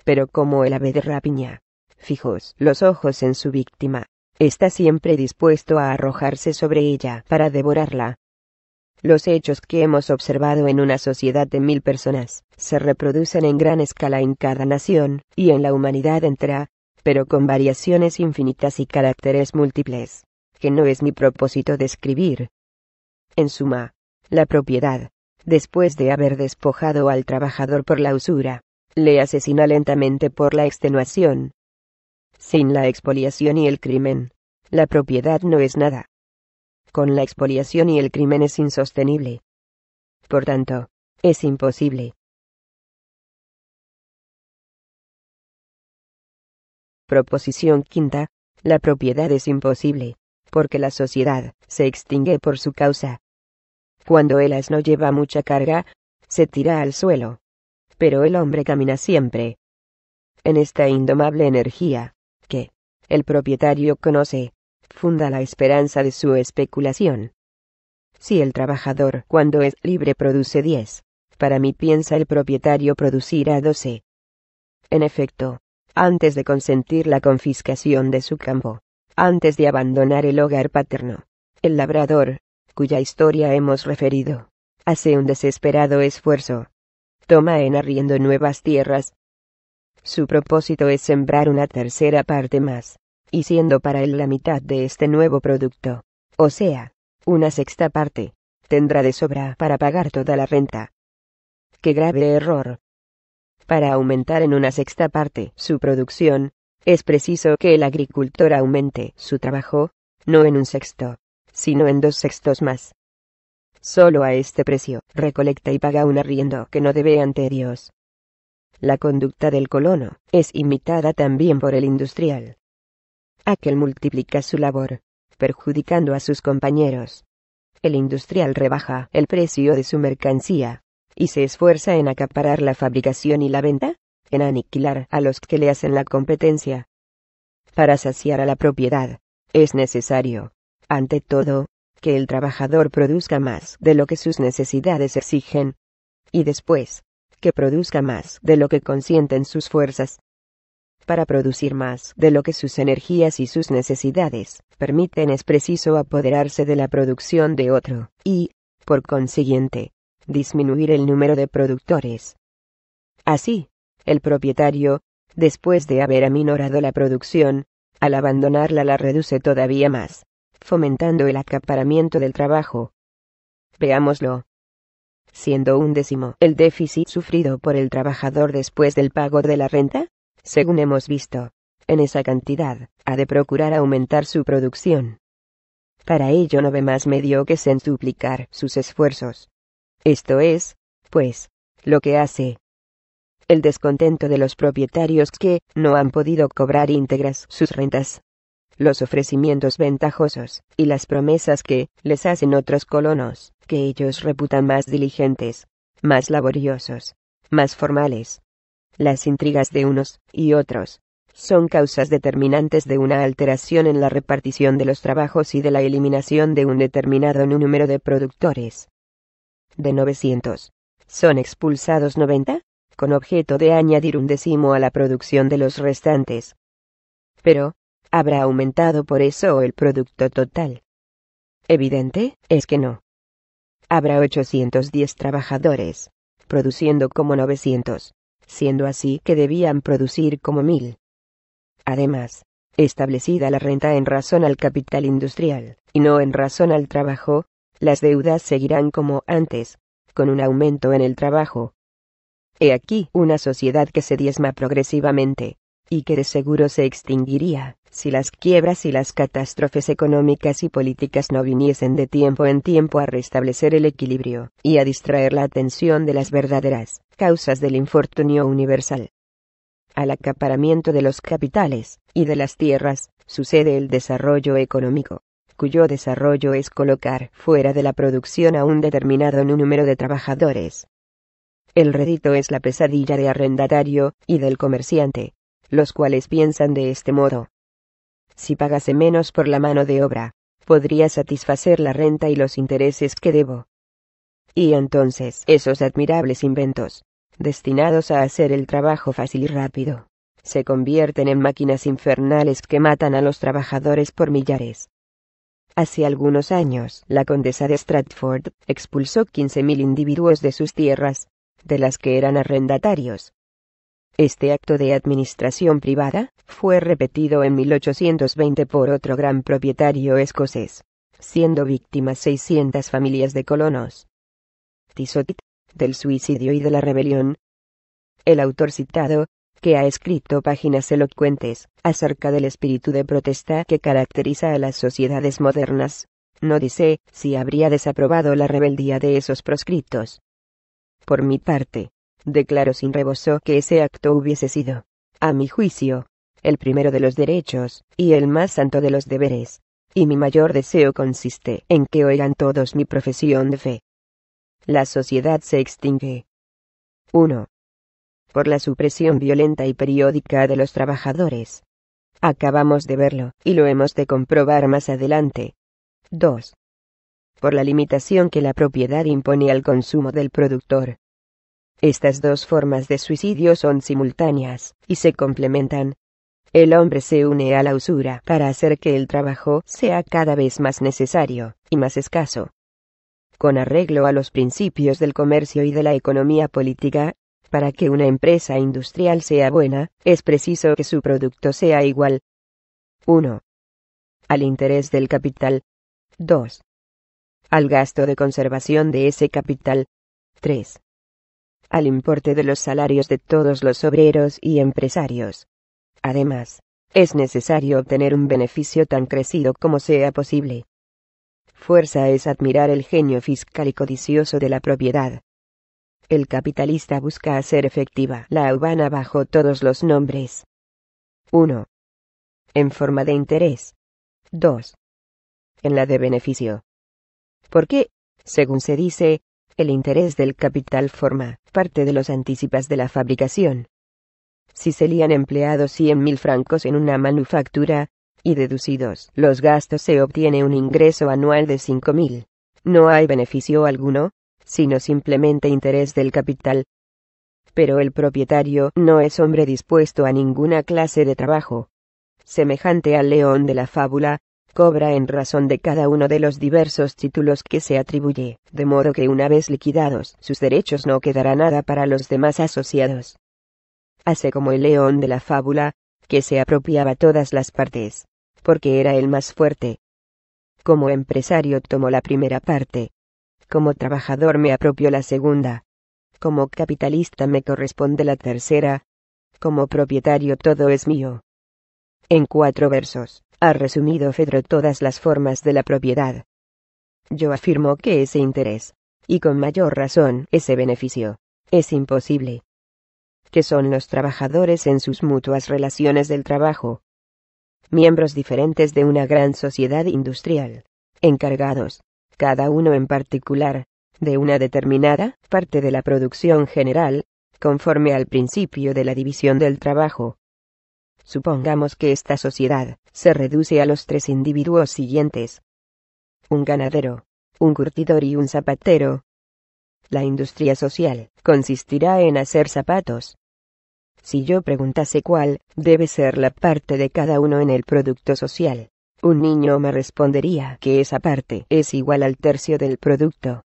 Pero como el ave de rapiña, fijos los ojos en su víctima, está siempre dispuesto a arrojarse sobre ella para devorarla, los hechos que hemos observado en una sociedad de mil personas, se reproducen en gran escala en cada nación, y en la humanidad entera, pero con variaciones infinitas y caracteres múltiples, que no es mi propósito describir. En suma, la propiedad, después de haber despojado al trabajador por la usura, le asesina lentamente por la extenuación. Sin la expoliación y el crimen, la propiedad no es nada con la expoliación y el crimen es insostenible. Por tanto, es imposible. Proposición quinta, la propiedad es imposible, porque la sociedad se extingue por su causa. Cuando el asno lleva mucha carga, se tira al suelo. Pero el hombre camina siempre. En esta indomable energía, que el propietario conoce, funda la esperanza de su especulación. Si el trabajador, cuando es libre, produce 10, para mí piensa el propietario producirá 12. En efecto, antes de consentir la confiscación de su campo, antes de abandonar el hogar paterno, el labrador, cuya historia hemos referido, hace un desesperado esfuerzo. Toma en arriendo nuevas tierras. Su propósito es sembrar una tercera parte más, y siendo para él la mitad de este nuevo producto, o sea, una sexta parte, tendrá de sobra para pagar toda la renta. ¡Qué grave error! Para aumentar en una sexta parte su producción, es preciso que el agricultor aumente su trabajo, no en un sexto, sino en dos sextos más. Solo a este precio recolecta y paga un arriendo que no debe ante Dios. La conducta del colono es imitada también por el industrial. Aquel multiplica su labor, perjudicando a sus compañeros. El industrial rebaja el precio de su mercancía, y se esfuerza en acaparar la fabricación y la venta, en aniquilar a los que le hacen la competencia. Para saciar a la propiedad, es necesario, ante todo, que el trabajador produzca más de lo que sus necesidades exigen. Y después, que produzca más de lo que consienten sus fuerzas. Para producir más de lo que sus energías y sus necesidades permiten es preciso apoderarse de la producción de otro, y, por consiguiente, disminuir el número de productores. Así, el propietario, después de haber aminorado la producción, al abandonarla la reduce todavía más, fomentando el acaparamiento del trabajo. Veámoslo. Siendo un décimo el déficit sufrido por el trabajador después del pago de la renta, según hemos visto, en esa cantidad, ha de procurar aumentar su producción. Para ello no ve más medio que centuplicar sus esfuerzos. Esto es, pues, lo que hace. El descontento de los propietarios que no han podido cobrar íntegras sus rentas. Los ofrecimientos ventajosos, y las promesas que les hacen otros colonos, que ellos reputan más diligentes, más laboriosos, más formales, las intrigas de unos y otros son causas determinantes de una alteración en la repartición de los trabajos y de la eliminación de un determinado número de productores. De 900. Son expulsados 90, con objeto de añadir un décimo a la producción de los restantes. Pero, ¿habrá aumentado por eso el producto total? Evidente, es que no. Habrá 810 trabajadores, produciendo como 900 siendo así que debían producir como mil. Además, establecida la renta en razón al capital industrial, y no en razón al trabajo, las deudas seguirán como antes, con un aumento en el trabajo. He aquí una sociedad que se diezma progresivamente, y que de seguro se extinguiría, si las quiebras y las catástrofes económicas y políticas no viniesen de tiempo en tiempo a restablecer el equilibrio, y a distraer la atención de las verdaderas causas del infortunio universal. Al acaparamiento de los capitales y de las tierras sucede el desarrollo económico, cuyo desarrollo es colocar fuera de la producción a un determinado número de trabajadores. El redito es la pesadilla de arrendatario y del comerciante, los cuales piensan de este modo. Si pagase menos por la mano de obra, podría satisfacer la renta y los intereses que debo. Y entonces esos admirables inventos, destinados a hacer el trabajo fácil y rápido, se convierten en máquinas infernales que matan a los trabajadores por millares. Hace algunos años, la condesa de Stratford expulsó 15.000 individuos de sus tierras, de las que eran arrendatarios. Este acto de administración privada fue repetido en 1820 por otro gran propietario escocés, siendo víctimas 600 familias de colonos. Tisotit del suicidio y de la rebelión. El autor citado, que ha escrito páginas elocuentes acerca del espíritu de protesta que caracteriza a las sociedades modernas, no dice si habría desaprobado la rebeldía de esos proscritos. Por mi parte, declaro sin reboso que ese acto hubiese sido, a mi juicio, el primero de los derechos, y el más santo de los deberes. Y mi mayor deseo consiste en que oigan todos mi profesión de fe, la sociedad se extingue. 1. Por la supresión violenta y periódica de los trabajadores. Acabamos de verlo, y lo hemos de comprobar más adelante. 2. Por la limitación que la propiedad impone al consumo del productor. Estas dos formas de suicidio son simultáneas, y se complementan. El hombre se une a la usura para hacer que el trabajo sea cada vez más necesario, y más escaso con arreglo a los principios del comercio y de la economía política, para que una empresa industrial sea buena, es preciso que su producto sea igual 1. Al interés del capital. 2. Al gasto de conservación de ese capital. 3. Al importe de los salarios de todos los obreros y empresarios. Además, es necesario obtener un beneficio tan crecido como sea posible. Fuerza es admirar el genio fiscal y codicioso de la propiedad. El capitalista busca hacer efectiva la habana bajo todos los nombres. 1. En forma de interés. 2. En la de beneficio. Porque, según se dice, el interés del capital forma parte de los anticipas de la fabricación. Si se lían empleados 100.000 francos en una manufactura, y deducidos los gastos se obtiene un ingreso anual de 5.000. No hay beneficio alguno, sino simplemente interés del capital. Pero el propietario no es hombre dispuesto a ninguna clase de trabajo. Semejante al león de la fábula, cobra en razón de cada uno de los diversos títulos que se atribuye, de modo que una vez liquidados sus derechos no quedará nada para los demás asociados. Hace como el león de la fábula, que se apropiaba todas las partes porque era el más fuerte. Como empresario tomó la primera parte. Como trabajador me apropió la segunda. Como capitalista me corresponde la tercera. Como propietario todo es mío. En cuatro versos, ha resumido Fedro todas las formas de la propiedad. Yo afirmo que ese interés, y con mayor razón ese beneficio, es imposible. Que son los trabajadores en sus mutuas relaciones del trabajo, miembros diferentes de una gran sociedad industrial, encargados, cada uno en particular, de una determinada parte de la producción general, conforme al principio de la división del trabajo. Supongamos que esta sociedad se reduce a los tres individuos siguientes. Un ganadero, un curtidor y un zapatero. La industria social consistirá en hacer zapatos, si yo preguntase cuál debe ser la parte de cada uno en el producto social, un niño me respondería que esa parte es igual al tercio del producto.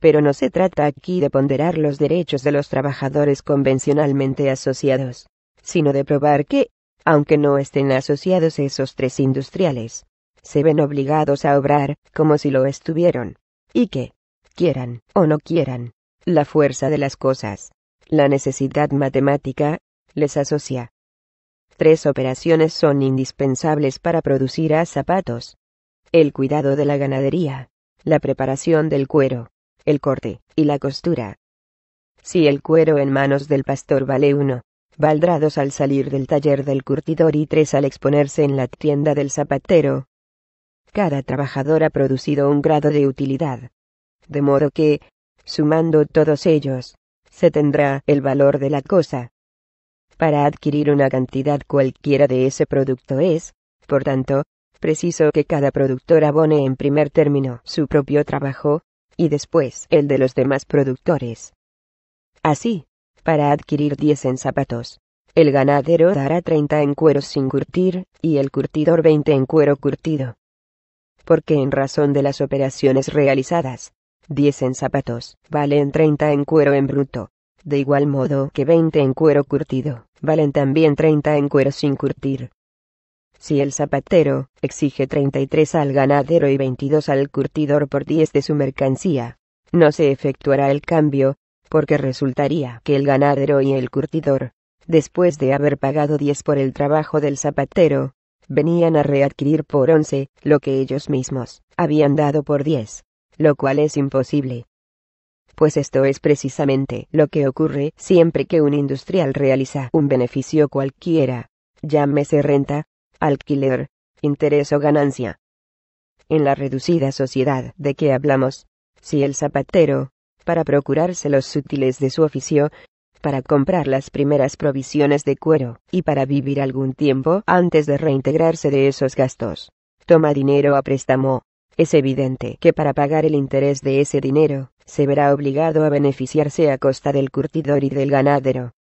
Pero no se trata aquí de ponderar los derechos de los trabajadores convencionalmente asociados, sino de probar que, aunque no estén asociados esos tres industriales, se ven obligados a obrar como si lo estuvieran, y que, quieran o no quieran, la fuerza de las cosas, la necesidad matemática, les asocia. Tres operaciones son indispensables para producir a zapatos. El cuidado de la ganadería, la preparación del cuero, el corte y la costura. Si el cuero en manos del pastor vale uno, valdrá dos al salir del taller del curtidor y tres al exponerse en la tienda del zapatero. Cada trabajador ha producido un grado de utilidad. De modo que, sumando todos ellos, se tendrá el valor de la cosa. Para adquirir una cantidad cualquiera de ese producto es, por tanto, preciso que cada productor abone en primer término su propio trabajo, y después el de los demás productores. Así, para adquirir 10 en zapatos, el ganadero dará 30 en cueros sin curtir, y el curtidor 20 en cuero curtido. Porque en razón de las operaciones realizadas, 10 en zapatos, valen 30 en cuero en bruto. De igual modo que 20 en cuero curtido, valen también 30 en cuero sin curtir. Si el zapatero exige 33 al ganadero y 22 al curtidor por 10 de su mercancía, no se efectuará el cambio, porque resultaría que el ganadero y el curtidor, después de haber pagado 10 por el trabajo del zapatero, venían a readquirir por 11 lo que ellos mismos habían dado por 10 lo cual es imposible. Pues esto es precisamente lo que ocurre siempre que un industrial realiza un beneficio cualquiera, llámese renta, alquiler, interés o ganancia. En la reducida sociedad de que hablamos, si el zapatero, para procurarse los sutiles de su oficio, para comprar las primeras provisiones de cuero, y para vivir algún tiempo antes de reintegrarse de esos gastos. Toma dinero a préstamo, es evidente que para pagar el interés de ese dinero, se verá obligado a beneficiarse a costa del curtidor y del ganadero.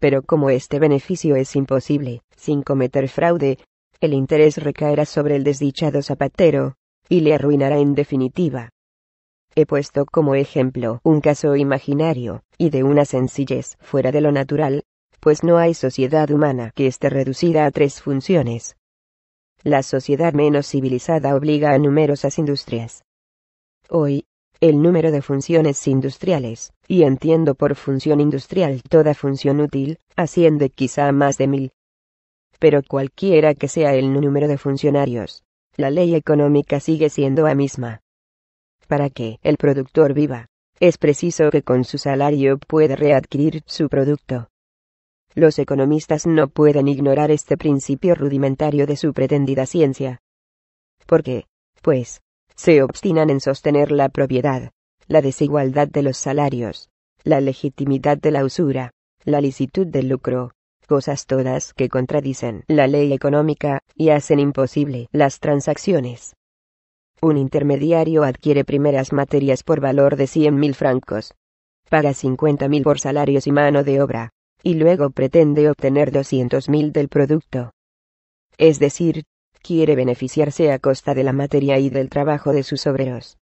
Pero como este beneficio es imposible, sin cometer fraude, el interés recaerá sobre el desdichado zapatero, y le arruinará en definitiva. He puesto como ejemplo un caso imaginario, y de una sencillez fuera de lo natural, pues no hay sociedad humana que esté reducida a tres funciones, la sociedad menos civilizada obliga a numerosas industrias. Hoy, el número de funciones industriales, y entiendo por función industrial toda función útil, asciende quizá a más de mil. Pero cualquiera que sea el número de funcionarios, la ley económica sigue siendo la misma. Para que el productor viva, es preciso que con su salario pueda readquirir su producto. Los economistas no pueden ignorar este principio rudimentario de su pretendida ciencia. ¿Por qué? Pues, se obstinan en sostener la propiedad, la desigualdad de los salarios, la legitimidad de la usura, la licitud del lucro, cosas todas que contradicen la ley económica y hacen imposible las transacciones. Un intermediario adquiere primeras materias por valor de 100.000 francos. Paga 50.000 por salarios y mano de obra y luego pretende obtener 200.000 del producto. Es decir, quiere beneficiarse a costa de la materia y del trabajo de sus obreros.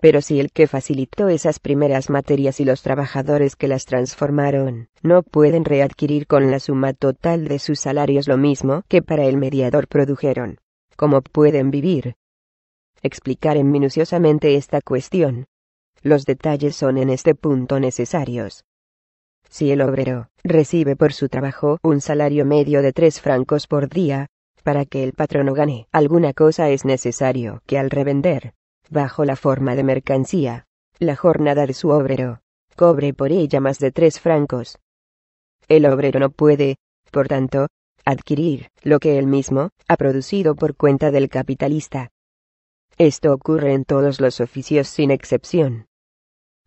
Pero si el que facilitó esas primeras materias y los trabajadores que las transformaron no pueden readquirir con la suma total de sus salarios lo mismo que para el mediador produjeron, ¿cómo pueden vivir? Explicar en minuciosamente esta cuestión. Los detalles son en este punto necesarios. Si el obrero recibe por su trabajo un salario medio de tres francos por día, para que el patrono gane alguna cosa es necesario que al revender, bajo la forma de mercancía, la jornada de su obrero, cobre por ella más de tres francos. El obrero no puede, por tanto, adquirir lo que él mismo ha producido por cuenta del capitalista. Esto ocurre en todos los oficios sin excepción.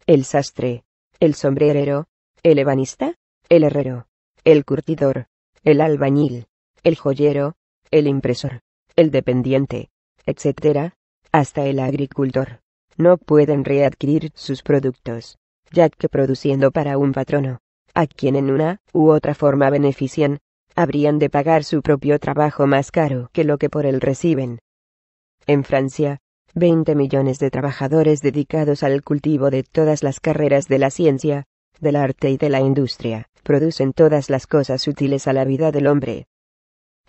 El sastre, el sombrerero, el ebanista, el herrero, el curtidor, el albañil, el joyero, el impresor, el dependiente, etc., hasta el agricultor, no pueden readquirir sus productos, ya que produciendo para un patrono, a quien en una u otra forma benefician, habrían de pagar su propio trabajo más caro que lo que por él reciben. En Francia, 20 millones de trabajadores dedicados al cultivo de todas las carreras de la ciencia, del arte y de la industria, producen todas las cosas útiles a la vida del hombre.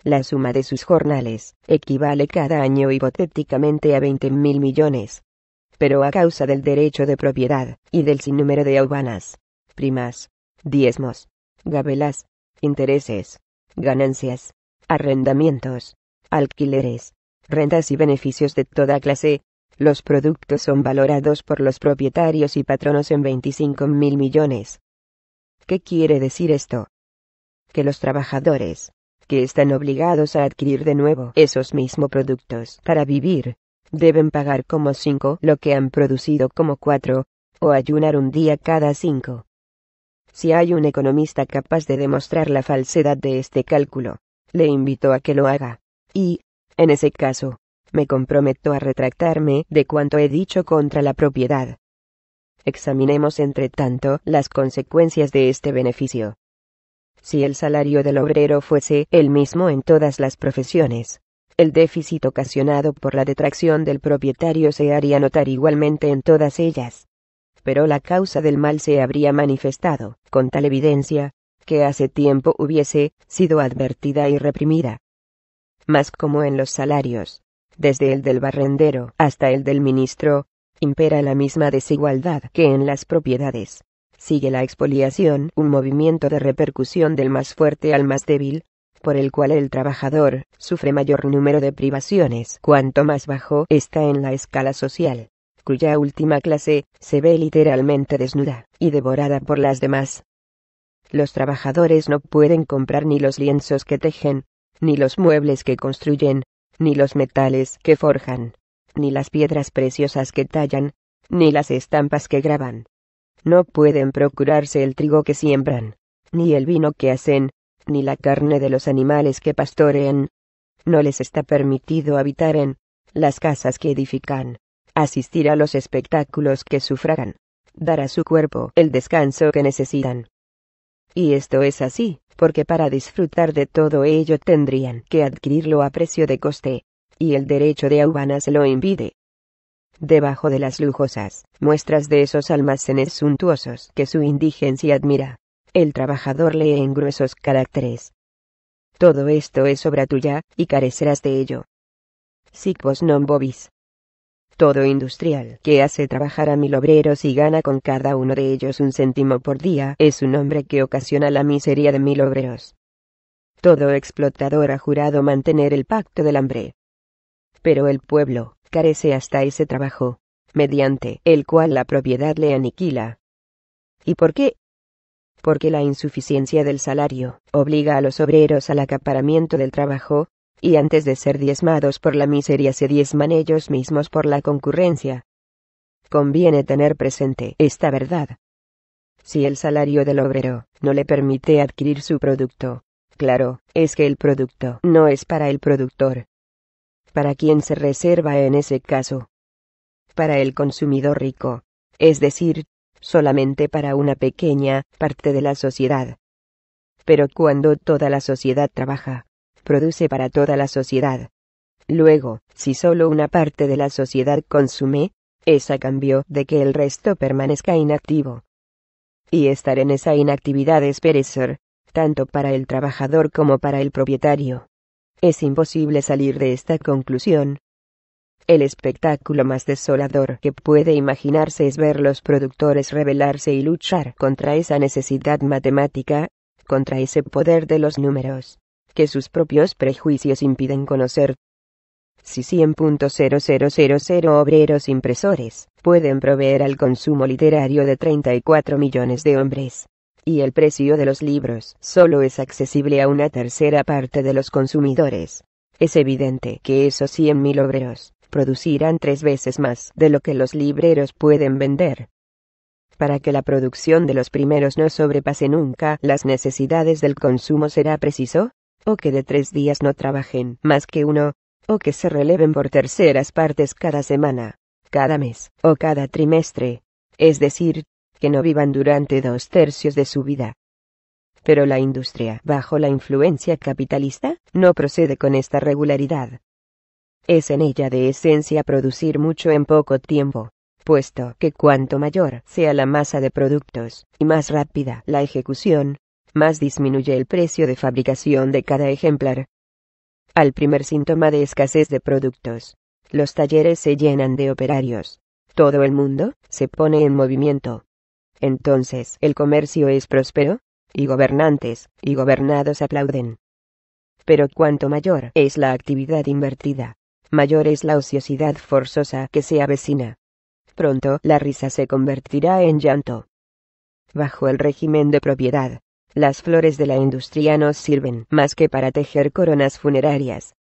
La suma de sus jornales, equivale cada año hipotéticamente a 20 mil millones. Pero a causa del derecho de propiedad, y del sinnúmero de aubanas, primas, diezmos, gabelas, intereses, ganancias, arrendamientos, alquileres, rentas y beneficios de toda clase, los productos son valorados por los propietarios y patronos en 25 mil millones. ¿Qué quiere decir esto? Que los trabajadores, que están obligados a adquirir de nuevo esos mismos productos para vivir, deben pagar como 5 lo que han producido como 4, o ayunar un día cada 5. Si hay un economista capaz de demostrar la falsedad de este cálculo, le invito a que lo haga. Y, en ese caso, me comprometo a retractarme de cuanto he dicho contra la propiedad. Examinemos entre tanto las consecuencias de este beneficio. Si el salario del obrero fuese el mismo en todas las profesiones, el déficit ocasionado por la detracción del propietario se haría notar igualmente en todas ellas. Pero la causa del mal se habría manifestado, con tal evidencia, que hace tiempo hubiese sido advertida y reprimida. Más como en los salarios, desde el del barrendero hasta el del ministro, impera la misma desigualdad que en las propiedades. Sigue la expoliación, un movimiento de repercusión del más fuerte al más débil, por el cual el trabajador sufre mayor número de privaciones cuanto más bajo está en la escala social, cuya última clase se ve literalmente desnuda y devorada por las demás. Los trabajadores no pueden comprar ni los lienzos que tejen, ni los muebles que construyen, ni los metales que forjan, ni las piedras preciosas que tallan, ni las estampas que graban. No pueden procurarse el trigo que siembran, ni el vino que hacen, ni la carne de los animales que pastorean. No les está permitido habitar en las casas que edifican, asistir a los espectáculos que sufragan, dar a su cuerpo el descanso que necesitan, y esto es así, porque para disfrutar de todo ello tendrían que adquirirlo a precio de coste, y el derecho de se lo impide. Debajo de las lujosas muestras de esos almacenes suntuosos que su indigencia admira, el trabajador lee en gruesos caracteres. Todo esto es obra tuya, y carecerás de ello. Sic vos non bobis, todo industrial que hace trabajar a mil obreros y gana con cada uno de ellos un céntimo por día, es un hombre que ocasiona la miseria de mil obreros. Todo explotador ha jurado mantener el pacto del hambre. Pero el pueblo, carece hasta ese trabajo, mediante el cual la propiedad le aniquila. ¿Y por qué? Porque la insuficiencia del salario obliga a los obreros al acaparamiento del trabajo, y antes de ser diezmados por la miseria se diezman ellos mismos por la concurrencia. Conviene tener presente esta verdad. Si el salario del obrero no le permite adquirir su producto, claro, es que el producto no es para el productor. ¿Para quién se reserva en ese caso? Para el consumidor rico, es decir, solamente para una pequeña parte de la sociedad. Pero cuando toda la sociedad trabaja, produce para toda la sociedad. Luego, si solo una parte de la sociedad consume, es a cambio de que el resto permanezca inactivo. Y estar en esa inactividad es perecer, tanto para el trabajador como para el propietario. Es imposible salir de esta conclusión. El espectáculo más desolador que puede imaginarse es ver los productores rebelarse y luchar contra esa necesidad matemática, contra ese poder de los números que sus propios prejuicios impiden conocer. Si 100.000 obreros impresores pueden proveer al consumo literario de 34 millones de hombres, y el precio de los libros solo es accesible a una tercera parte de los consumidores, es evidente que esos 100.000 obreros producirán tres veces más de lo que los libreros pueden vender para que la producción de los primeros no sobrepase nunca las necesidades del consumo será preciso o que de tres días no trabajen más que uno, o que se releven por terceras partes cada semana, cada mes o cada trimestre, es decir, que no vivan durante dos tercios de su vida. Pero la industria bajo la influencia capitalista no procede con esta regularidad. Es en ella de esencia producir mucho en poco tiempo, puesto que cuanto mayor sea la masa de productos y más rápida la ejecución, más disminuye el precio de fabricación de cada ejemplar. Al primer síntoma de escasez de productos, los talleres se llenan de operarios. Todo el mundo se pone en movimiento. Entonces el comercio es próspero, y gobernantes y gobernados aplauden. Pero cuanto mayor es la actividad invertida, mayor es la ociosidad forzosa que se avecina. Pronto la risa se convertirá en llanto. Bajo el régimen de propiedad, las flores de la industria no sirven más que para tejer coronas funerarias.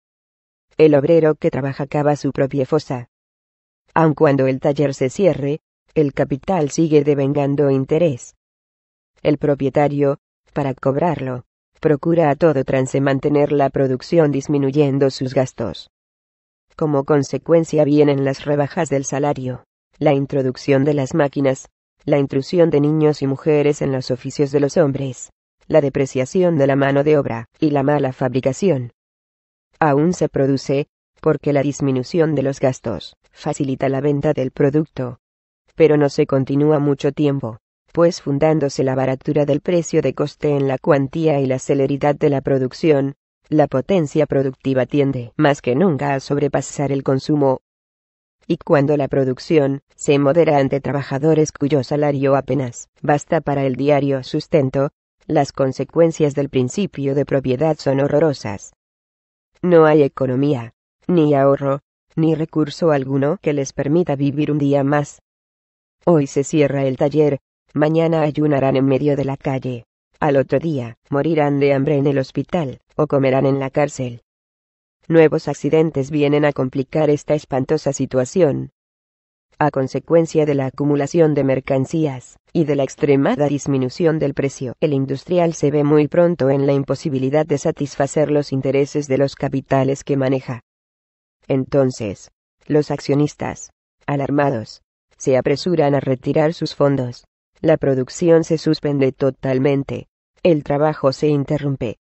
El obrero que trabaja cava su propia fosa. Aun cuando el taller se cierre, el capital sigue devengando interés. El propietario, para cobrarlo, procura a todo trance mantener la producción disminuyendo sus gastos. Como consecuencia vienen las rebajas del salario, la introducción de las máquinas, la intrusión de niños y mujeres en los oficios de los hombres, la depreciación de la mano de obra, y la mala fabricación. Aún se produce, porque la disminución de los gastos facilita la venta del producto. Pero no se continúa mucho tiempo, pues fundándose la baratura del precio de coste en la cuantía y la celeridad de la producción, la potencia productiva tiende más que nunca a sobrepasar el consumo. Y cuando la producción se modera ante trabajadores cuyo salario apenas basta para el diario sustento, las consecuencias del principio de propiedad son horrorosas. No hay economía, ni ahorro, ni recurso alguno que les permita vivir un día más. Hoy se cierra el taller, mañana ayunarán en medio de la calle, al otro día morirán de hambre en el hospital, o comerán en la cárcel. Nuevos accidentes vienen a complicar esta espantosa situación a consecuencia de la acumulación de mercancías, y de la extremada disminución del precio. El industrial se ve muy pronto en la imposibilidad de satisfacer los intereses de los capitales que maneja. Entonces, los accionistas, alarmados, se apresuran a retirar sus fondos. La producción se suspende totalmente. El trabajo se interrumpe.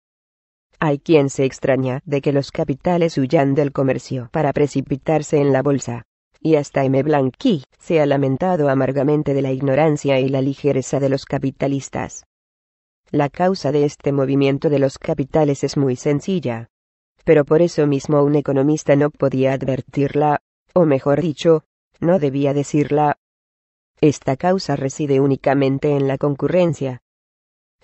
Hay quien se extraña de que los capitales huyan del comercio para precipitarse en la bolsa y hasta M. Blanqui, se ha lamentado amargamente de la ignorancia y la ligereza de los capitalistas. La causa de este movimiento de los capitales es muy sencilla. Pero por eso mismo un economista no podía advertirla, o mejor dicho, no debía decirla. Esta causa reside únicamente en la concurrencia.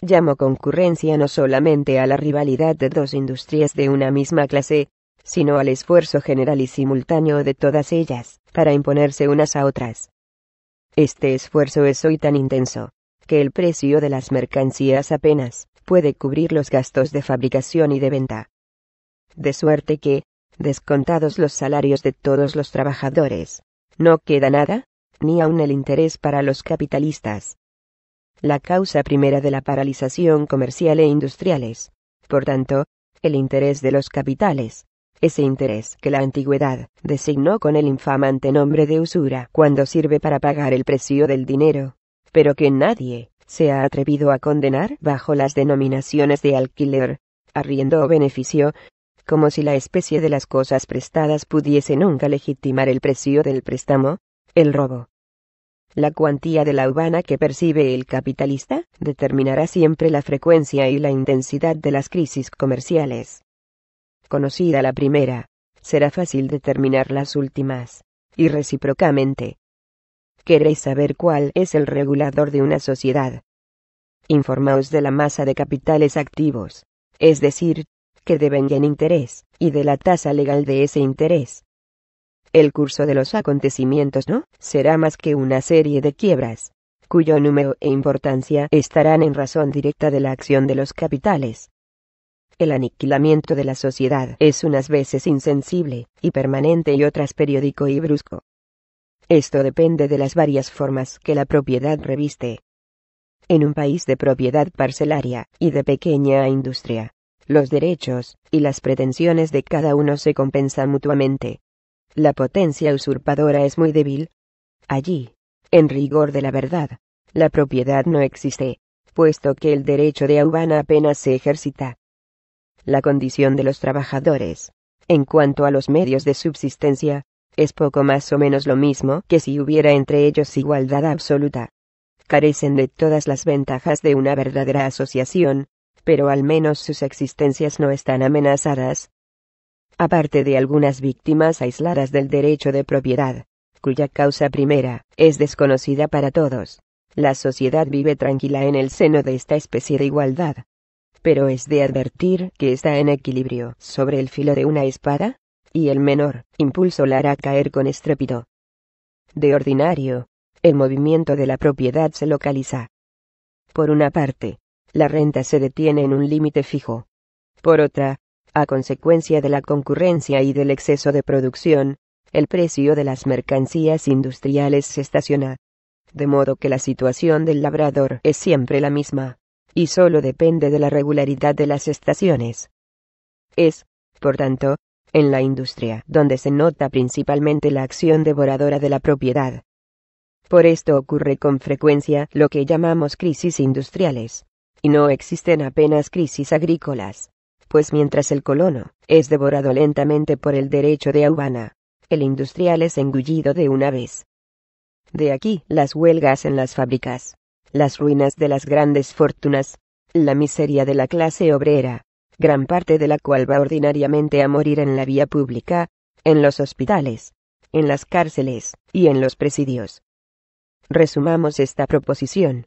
Llamo concurrencia no solamente a la rivalidad de dos industrias de una misma clase, sino al esfuerzo general y simultáneo de todas ellas, para imponerse unas a otras. Este esfuerzo es hoy tan intenso, que el precio de las mercancías apenas puede cubrir los gastos de fabricación y de venta. De suerte que, descontados los salarios de todos los trabajadores, no queda nada, ni aun el interés para los capitalistas. La causa primera de la paralización comercial e industrial es, por tanto, el interés de los capitales, ese interés que la antigüedad designó con el infamante nombre de usura cuando sirve para pagar el precio del dinero, pero que nadie se ha atrevido a condenar bajo las denominaciones de alquiler, arriendo o beneficio, como si la especie de las cosas prestadas pudiese nunca legitimar el precio del préstamo, el robo. La cuantía de la urbana que percibe el capitalista determinará siempre la frecuencia y la intensidad de las crisis comerciales Conocida la primera, será fácil determinar las últimas, y recíprocamente. ¿Queréis saber cuál es el regulador de una sociedad? Informaos de la masa de capitales activos, es decir, que deben en interés, y de la tasa legal de ese interés. El curso de los acontecimientos no será más que una serie de quiebras, cuyo número e importancia estarán en razón directa de la acción de los capitales. El aniquilamiento de la sociedad es unas veces insensible, y permanente y otras periódico y brusco. Esto depende de las varias formas que la propiedad reviste. En un país de propiedad parcelaria, y de pequeña industria, los derechos y las pretensiones de cada uno se compensan mutuamente. La potencia usurpadora es muy débil. Allí, en rigor de la verdad, la propiedad no existe, puesto que el derecho de Aubana apenas se ejercita la condición de los trabajadores. En cuanto a los medios de subsistencia, es poco más o menos lo mismo que si hubiera entre ellos igualdad absoluta. Carecen de todas las ventajas de una verdadera asociación, pero al menos sus existencias no están amenazadas. Aparte de algunas víctimas aisladas del derecho de propiedad, cuya causa primera es desconocida para todos, la sociedad vive tranquila en el seno de esta especie de igualdad pero es de advertir que está en equilibrio sobre el filo de una espada, y el menor impulso la hará caer con estrépito. De ordinario, el movimiento de la propiedad se localiza. Por una parte, la renta se detiene en un límite fijo. Por otra, a consecuencia de la concurrencia y del exceso de producción, el precio de las mercancías industriales se estaciona. De modo que la situación del labrador es siempre la misma y solo depende de la regularidad de las estaciones. Es, por tanto, en la industria donde se nota principalmente la acción devoradora de la propiedad. Por esto ocurre con frecuencia lo que llamamos crisis industriales, y no existen apenas crisis agrícolas, pues mientras el colono es devorado lentamente por el derecho de aubana, el industrial es engullido de una vez. De aquí las huelgas en las fábricas, las ruinas de las grandes fortunas, la miseria de la clase obrera, gran parte de la cual va ordinariamente a morir en la vía pública, en los hospitales, en las cárceles y en los presidios. Resumamos esta proposición.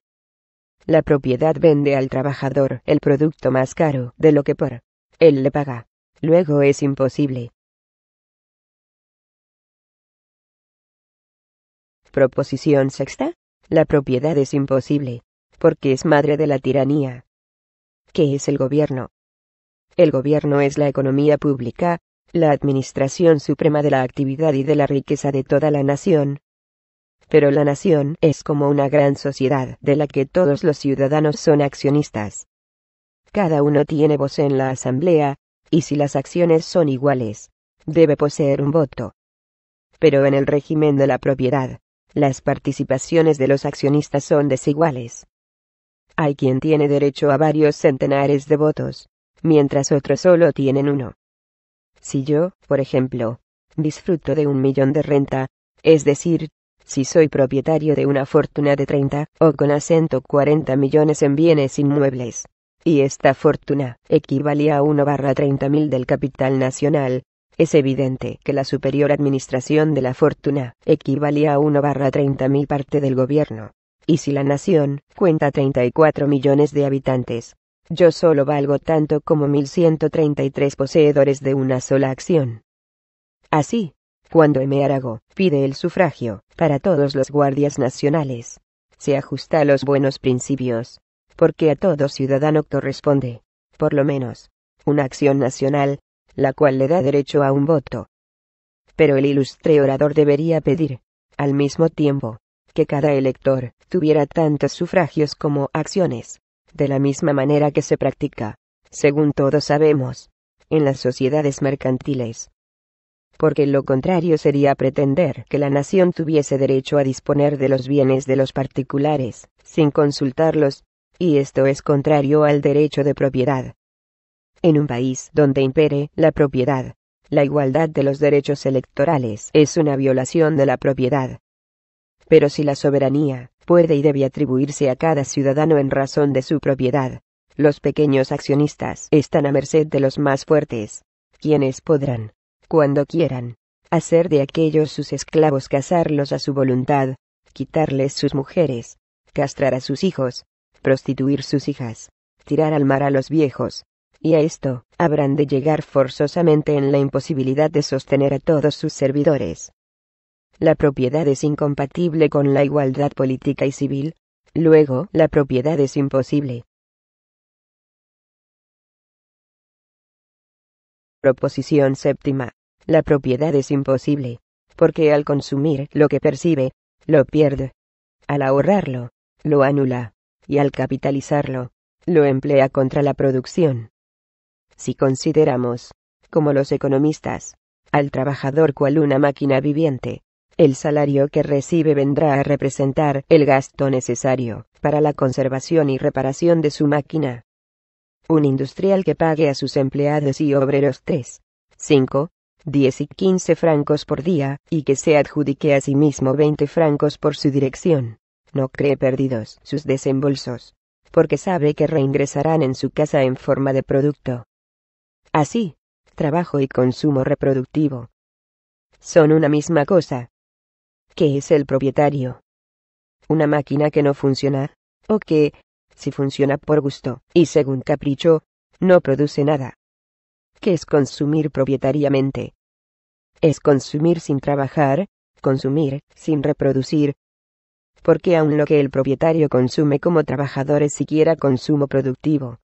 La propiedad vende al trabajador el producto más caro de lo que por él le paga. Luego es imposible. Proposición sexta. La propiedad es imposible, porque es madre de la tiranía. ¿Qué es el gobierno? El gobierno es la economía pública, la administración suprema de la actividad y de la riqueza de toda la nación. Pero la nación es como una gran sociedad de la que todos los ciudadanos son accionistas. Cada uno tiene voz en la asamblea, y si las acciones son iguales, debe poseer un voto. Pero en el régimen de la propiedad, las participaciones de los accionistas son desiguales. Hay quien tiene derecho a varios centenares de votos, mientras otros solo tienen uno. Si yo, por ejemplo, disfruto de un millón de renta, es decir, si soy propietario de una fortuna de 30 o con acento 40 millones en bienes inmuebles, y esta fortuna equivale a 1 barra 30 mil del capital nacional, es evidente que la superior administración de la fortuna equivalía a 1 barra 30 mil parte del gobierno. Y si la nación cuenta 34 millones de habitantes, yo solo valgo tanto como 1133 poseedores de una sola acción. Así, cuando M. Arago pide el sufragio para todos los guardias nacionales, se ajusta a los buenos principios, porque a todo ciudadano corresponde, por lo menos, una acción nacional, la cual le da derecho a un voto. Pero el ilustre orador debería pedir, al mismo tiempo, que cada elector tuviera tantos sufragios como acciones, de la misma manera que se practica, según todos sabemos, en las sociedades mercantiles. Porque lo contrario sería pretender que la nación tuviese derecho a disponer de los bienes de los particulares, sin consultarlos, y esto es contrario al derecho de propiedad, en un país donde impere la propiedad. La igualdad de los derechos electorales es una violación de la propiedad. Pero si la soberanía puede y debe atribuirse a cada ciudadano en razón de su propiedad, los pequeños accionistas están a merced de los más fuertes, quienes podrán, cuando quieran, hacer de aquellos sus esclavos, casarlos a su voluntad, quitarles sus mujeres, castrar a sus hijos, prostituir sus hijas, tirar al mar a los viejos, y a esto, habrán de llegar forzosamente en la imposibilidad de sostener a todos sus servidores. La propiedad es incompatible con la igualdad política y civil, luego la propiedad es imposible. Proposición séptima. La propiedad es imposible, porque al consumir lo que percibe, lo pierde. Al ahorrarlo, lo anula, y al capitalizarlo, lo emplea contra la producción si consideramos, como los economistas, al trabajador cual una máquina viviente, el salario que recibe vendrá a representar el gasto necesario para la conservación y reparación de su máquina. Un industrial que pague a sus empleados y obreros 3, 5, 10 y 15 francos por día, y que se adjudique a sí mismo 20 francos por su dirección, no cree perdidos sus desembolsos, porque sabe que reingresarán en su casa en forma de producto. Así, trabajo y consumo reproductivo son una misma cosa. ¿Qué es el propietario? Una máquina que no funciona, o que, si funciona por gusto y según capricho, no produce nada. ¿Qué es consumir propietariamente? Es consumir sin trabajar, consumir sin reproducir. Porque aun lo que el propietario consume como trabajador es siquiera consumo productivo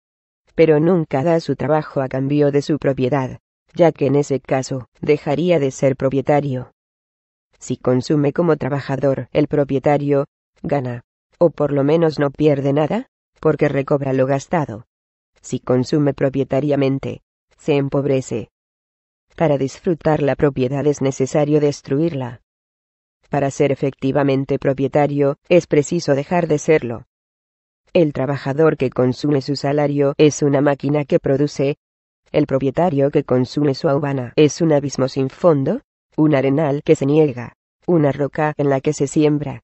pero nunca da su trabajo a cambio de su propiedad, ya que en ese caso, dejaría de ser propietario. Si consume como trabajador, el propietario, gana, o por lo menos no pierde nada, porque recobra lo gastado. Si consume propietariamente, se empobrece. Para disfrutar la propiedad es necesario destruirla. Para ser efectivamente propietario, es preciso dejar de serlo. El trabajador que consume su salario es una máquina que produce. El propietario que consume su aubana es un abismo sin fondo, un arenal que se niega, una roca en la que se siembra.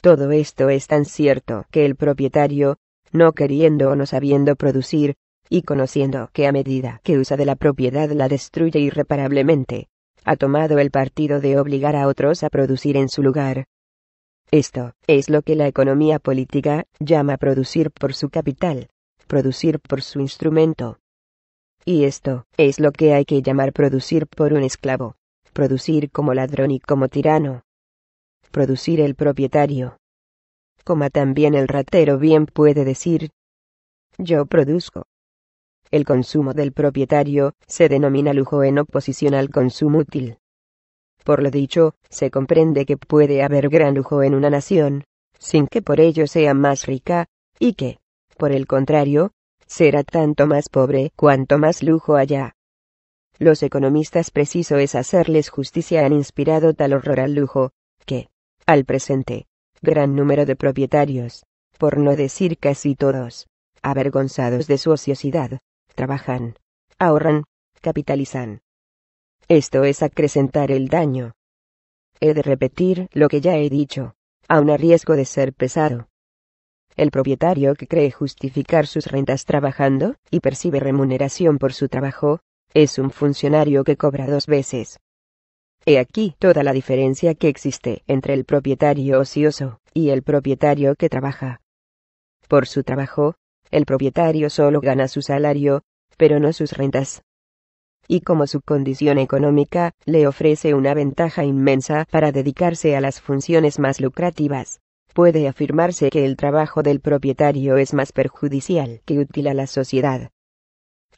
Todo esto es tan cierto que el propietario, no queriendo o no sabiendo producir, y conociendo que a medida que usa de la propiedad la destruye irreparablemente, ha tomado el partido de obligar a otros a producir en su lugar. Esto es lo que la economía política llama producir por su capital, producir por su instrumento. Y esto es lo que hay que llamar producir por un esclavo, producir como ladrón y como tirano. Producir el propietario. Como también el ratero bien puede decir, yo produzco. El consumo del propietario se denomina lujo en oposición al consumo útil. Por lo dicho, se comprende que puede haber gran lujo en una nación, sin que por ello sea más rica, y que, por el contrario, será tanto más pobre cuanto más lujo haya. Los economistas preciso es hacerles justicia han inspirado tal horror al lujo, que, al presente, gran número de propietarios, por no decir casi todos, avergonzados de su ociosidad, trabajan, ahorran, capitalizan, esto es acrecentar el daño. He de repetir lo que ya he dicho, aun a riesgo de ser pesado. El propietario que cree justificar sus rentas trabajando, y percibe remuneración por su trabajo, es un funcionario que cobra dos veces. He aquí toda la diferencia que existe entre el propietario ocioso y el propietario que trabaja. Por su trabajo, el propietario solo gana su salario, pero no sus rentas y como su condición económica le ofrece una ventaja inmensa para dedicarse a las funciones más lucrativas. Puede afirmarse que el trabajo del propietario es más perjudicial que útil a la sociedad.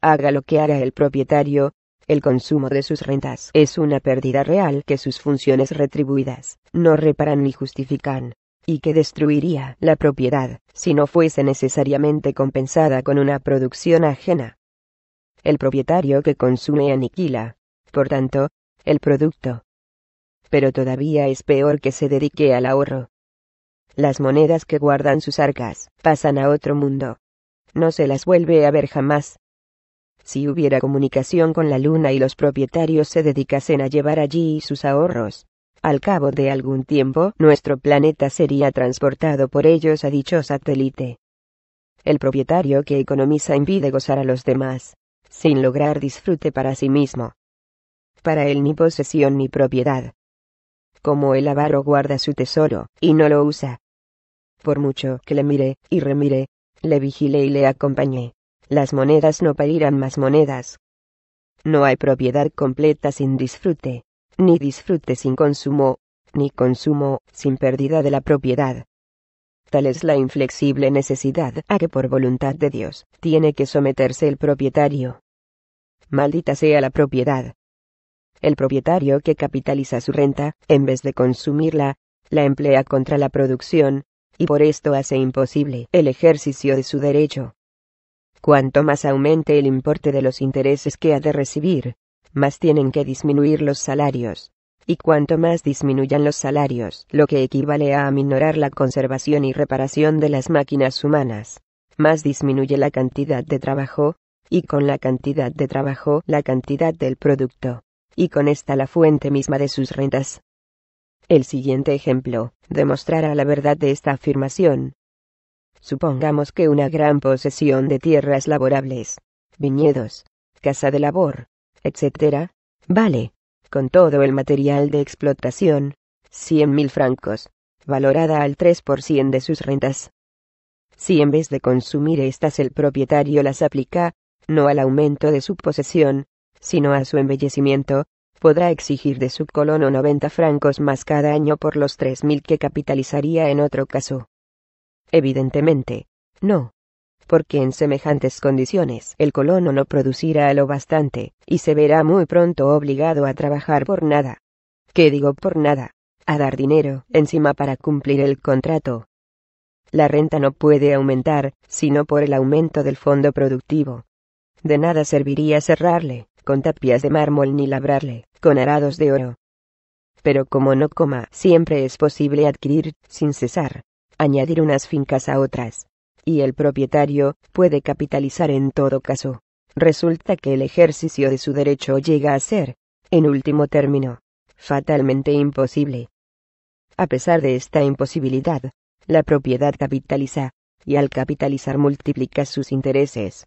Haga lo que haga el propietario, el consumo de sus rentas es una pérdida real que sus funciones retribuidas no reparan ni justifican, y que destruiría la propiedad si no fuese necesariamente compensada con una producción ajena el propietario que consume aniquila, por tanto, el producto. Pero todavía es peor que se dedique al ahorro. Las monedas que guardan sus arcas pasan a otro mundo. No se las vuelve a ver jamás. Si hubiera comunicación con la luna y los propietarios se dedicasen a llevar allí sus ahorros, al cabo de algún tiempo nuestro planeta sería transportado por ellos a dicho satélite. El propietario que economiza en gozar a los demás, sin lograr disfrute para sí mismo. Para él ni posesión ni propiedad. Como el avaro guarda su tesoro, y no lo usa. Por mucho que le mire, y remire, le vigile y le acompañé. Las monedas no parirán más monedas. No hay propiedad completa sin disfrute, ni disfrute sin consumo, ni consumo sin pérdida de la propiedad. Tal es la inflexible necesidad a que por voluntad de Dios tiene que someterse el propietario. Maldita sea la propiedad. El propietario que capitaliza su renta, en vez de consumirla, la emplea contra la producción, y por esto hace imposible el ejercicio de su derecho. Cuanto más aumente el importe de los intereses que ha de recibir, más tienen que disminuir los salarios. Y cuanto más disminuyan los salarios, lo que equivale a aminorar la conservación y reparación de las máquinas humanas, más disminuye la cantidad de trabajo, y con la cantidad de trabajo la cantidad del producto, y con esta la fuente misma de sus rentas. El siguiente ejemplo demostrará la verdad de esta afirmación. Supongamos que una gran posesión de tierras laborables, viñedos, casa de labor, etc., vale, con todo el material de explotación, 100.000 francos, valorada al 3% de sus rentas. Si en vez de consumir estas el propietario las aplica, no al aumento de su posesión, sino a su embellecimiento, podrá exigir de su colono 90 francos más cada año por los 3.000 que capitalizaría en otro caso. Evidentemente, no. Porque en semejantes condiciones el colono no producirá lo bastante, y se verá muy pronto obligado a trabajar por nada. ¿Qué digo por nada? A dar dinero encima para cumplir el contrato. La renta no puede aumentar, sino por el aumento del fondo productivo, de nada serviría cerrarle, con tapias de mármol ni labrarle, con arados de oro. Pero como no coma, siempre es posible adquirir, sin cesar, añadir unas fincas a otras. Y el propietario puede capitalizar en todo caso. Resulta que el ejercicio de su derecho llega a ser, en último término, fatalmente imposible. A pesar de esta imposibilidad, la propiedad capitaliza, y al capitalizar multiplica sus intereses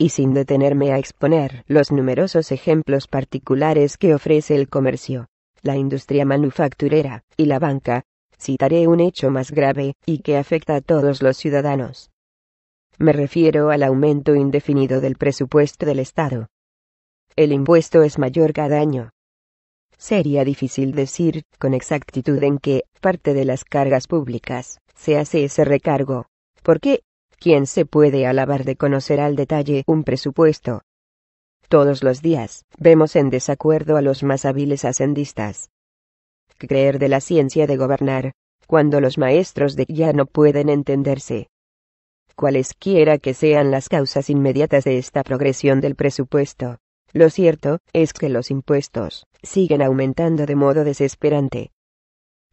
y sin detenerme a exponer los numerosos ejemplos particulares que ofrece el comercio, la industria manufacturera y la banca, citaré un hecho más grave y que afecta a todos los ciudadanos. Me refiero al aumento indefinido del presupuesto del Estado. El impuesto es mayor cada año. Sería difícil decir con exactitud en qué parte de las cargas públicas se hace ese recargo, ¿Por qué? ¿Quién se puede alabar de conocer al detalle un presupuesto. Todos los días, vemos en desacuerdo a los más hábiles ascendistas. Creer de la ciencia de gobernar, cuando los maestros de ya no pueden entenderse. Cualesquiera que sean las causas inmediatas de esta progresión del presupuesto, lo cierto es que los impuestos siguen aumentando de modo desesperante.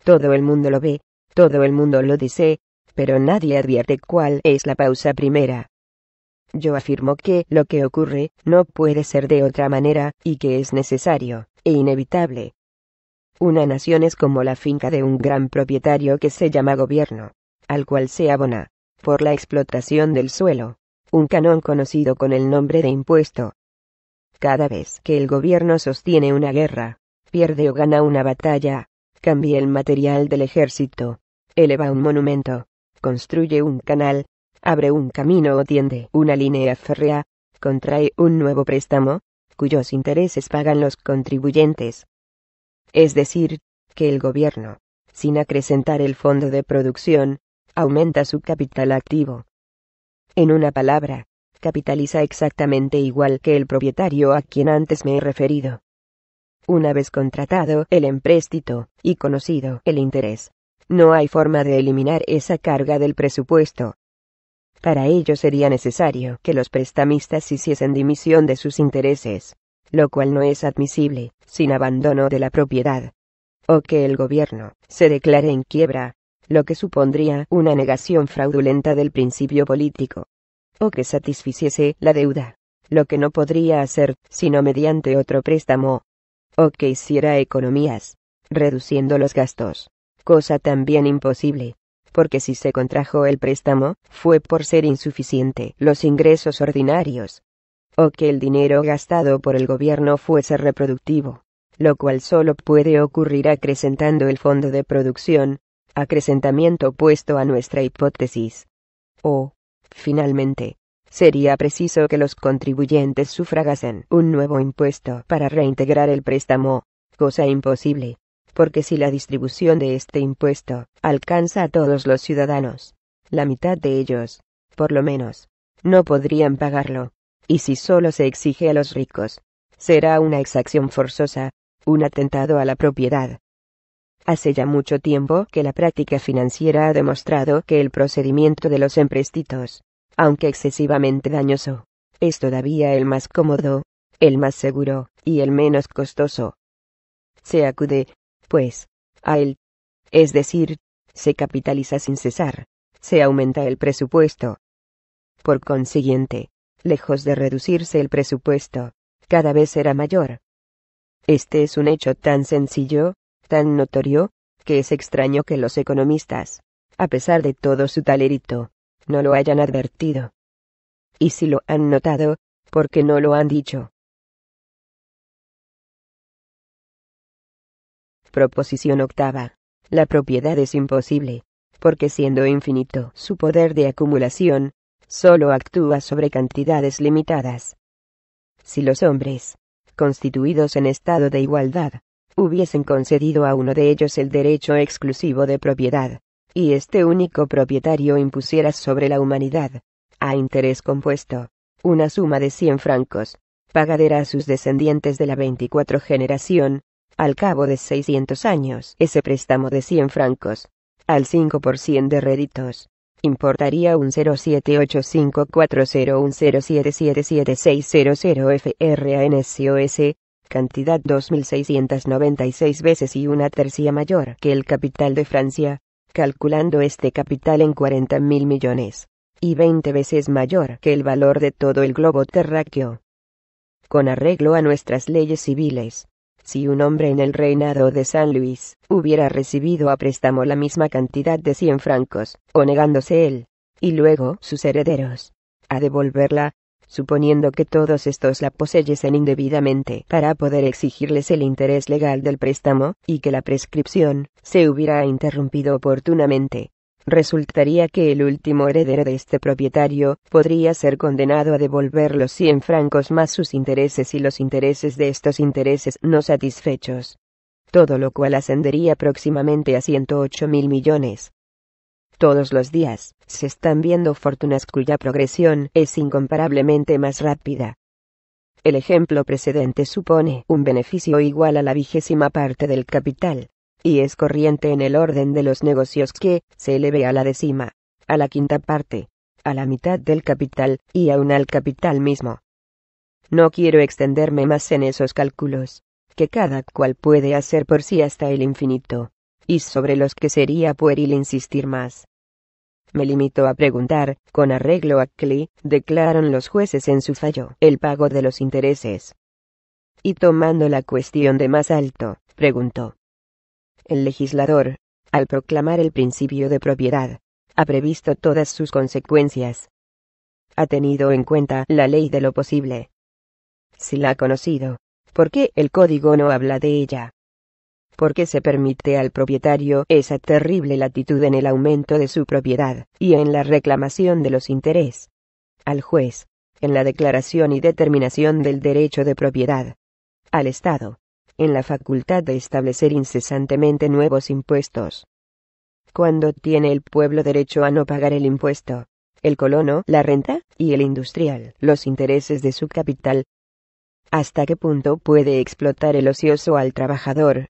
Todo el mundo lo ve, todo el mundo lo dice, pero nadie advierte cuál es la pausa primera. Yo afirmo que lo que ocurre no puede ser de otra manera, y que es necesario, e inevitable. Una nación es como la finca de un gran propietario que se llama gobierno, al cual se abona, por la explotación del suelo, un canon conocido con el nombre de impuesto. Cada vez que el gobierno sostiene una guerra, pierde o gana una batalla, cambia el material del ejército, eleva un monumento, construye un canal, abre un camino o tiende una línea férrea, contrae un nuevo préstamo, cuyos intereses pagan los contribuyentes. Es decir, que el gobierno, sin acrecentar el fondo de producción, aumenta su capital activo. En una palabra, capitaliza exactamente igual que el propietario a quien antes me he referido. Una vez contratado el empréstito, y conocido el interés, no hay forma de eliminar esa carga del presupuesto. Para ello sería necesario que los prestamistas hiciesen dimisión de sus intereses, lo cual no es admisible, sin abandono de la propiedad. O que el gobierno se declare en quiebra, lo que supondría una negación fraudulenta del principio político. O que satisficiese la deuda, lo que no podría hacer sino mediante otro préstamo. O que hiciera economías, reduciendo los gastos cosa también imposible, porque si se contrajo el préstamo, fue por ser insuficiente los ingresos ordinarios, o que el dinero gastado por el gobierno fuese reproductivo, lo cual solo puede ocurrir acrecentando el fondo de producción, acrecentamiento opuesto a nuestra hipótesis. O, finalmente, sería preciso que los contribuyentes sufragasen un nuevo impuesto para reintegrar el préstamo, cosa imposible, porque si la distribución de este impuesto alcanza a todos los ciudadanos, la mitad de ellos, por lo menos, no podrían pagarlo, y si solo se exige a los ricos, será una exacción forzosa, un atentado a la propiedad. Hace ya mucho tiempo que la práctica financiera ha demostrado que el procedimiento de los empréstitos, aunque excesivamente dañoso, es todavía el más cómodo, el más seguro, y el menos costoso. Se acude, pues, a él. Es decir, se capitaliza sin cesar, se aumenta el presupuesto. Por consiguiente, lejos de reducirse el presupuesto, cada vez será mayor. Este es un hecho tan sencillo, tan notorio, que es extraño que los economistas, a pesar de todo su talerito, no lo hayan advertido. Y si lo han notado, ¿por qué no lo han dicho? Proposición octava. La propiedad es imposible, porque siendo infinito su poder de acumulación, solo actúa sobre cantidades limitadas. Si los hombres, constituidos en estado de igualdad, hubiesen concedido a uno de ellos el derecho exclusivo de propiedad, y este único propietario impusiera sobre la humanidad, a interés compuesto, una suma de 100 francos, pagadera a sus descendientes de la 24 generación, al cabo de 600 años, ese préstamo de 100 francos, al 5% de réditos, importaría un 07854010777600 FRANCOS, cantidad 2.696 veces y una tercia mayor que el capital de Francia, calculando este capital en 40.000 millones, y 20 veces mayor que el valor de todo el globo terráqueo. Con arreglo a nuestras leyes civiles, si un hombre en el reinado de San Luis hubiera recibido a préstamo la misma cantidad de 100 francos, o negándose él, y luego sus herederos, a devolverla, suponiendo que todos estos la poseyesen indebidamente para poder exigirles el interés legal del préstamo, y que la prescripción se hubiera interrumpido oportunamente, resultaría que el último heredero de este propietario podría ser condenado a devolver los 100 francos más sus intereses y los intereses de estos intereses no satisfechos. Todo lo cual ascendería próximamente a 108 mil millones. Todos los días, se están viendo fortunas cuya progresión es incomparablemente más rápida. El ejemplo precedente supone un beneficio igual a la vigésima parte del capital, y es corriente en el orden de los negocios que se eleve a la décima, a la quinta parte, a la mitad del capital, y aún al capital mismo. No quiero extenderme más en esos cálculos, que cada cual puede hacer por sí hasta el infinito, y sobre los que sería pueril insistir más. Me limito a preguntar, con arreglo a Cli, declaran los jueces en su fallo el pago de los intereses. Y tomando la cuestión de más alto, preguntó, el legislador, al proclamar el principio de propiedad, ha previsto todas sus consecuencias. Ha tenido en cuenta la ley de lo posible. Si la ha conocido, ¿por qué el código no habla de ella? ¿Por qué se permite al propietario esa terrible latitud en el aumento de su propiedad y en la reclamación de los intereses? Al juez, en la declaración y determinación del derecho de propiedad. Al Estado, en la facultad de establecer incesantemente nuevos impuestos. ¿Cuándo tiene el pueblo derecho a no pagar el impuesto? El colono, la renta, y el industrial, los intereses de su capital. ¿Hasta qué punto puede explotar el ocioso al trabajador?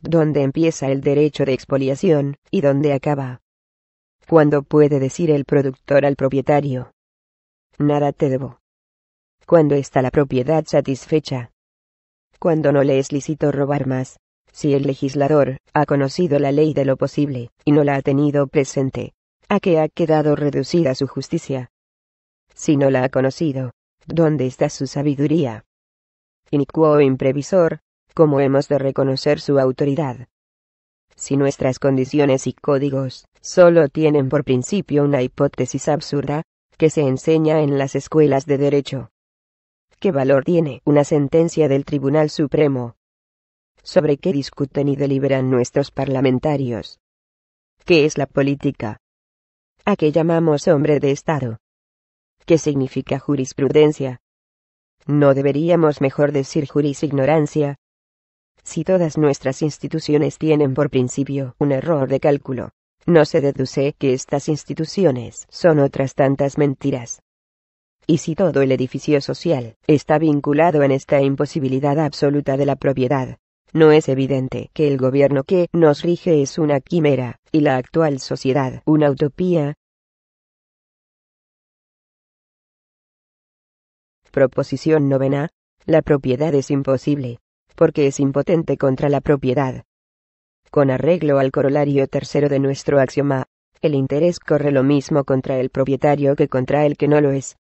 ¿Dónde empieza el derecho de expoliación, y dónde acaba? ¿Cuándo puede decir el productor al propietario? Nada te debo. ¿Cuándo está la propiedad satisfecha? cuando no le es lícito robar más. Si el legislador ha conocido la ley de lo posible, y no la ha tenido presente, ¿a qué ha quedado reducida su justicia? Si no la ha conocido, ¿dónde está su sabiduría? Inicuo imprevisor, ¿cómo hemos de reconocer su autoridad? Si nuestras condiciones y códigos solo tienen por principio una hipótesis absurda, que se enseña en las escuelas de derecho, ¿Qué valor tiene una sentencia del Tribunal Supremo? ¿Sobre qué discuten y deliberan nuestros parlamentarios? ¿Qué es la política? ¿A qué llamamos hombre de Estado? ¿Qué significa jurisprudencia? ¿No deberíamos mejor decir jurisignorancia? Si todas nuestras instituciones tienen por principio un error de cálculo, no se deduce que estas instituciones son otras tantas mentiras y si todo el edificio social está vinculado en esta imposibilidad absoluta de la propiedad, no es evidente que el gobierno que nos rige es una quimera, y la actual sociedad una utopía. Proposición novena. La propiedad es imposible, porque es impotente contra la propiedad. Con arreglo al corolario tercero de nuestro axioma, el interés corre lo mismo contra el propietario que contra el que no lo es.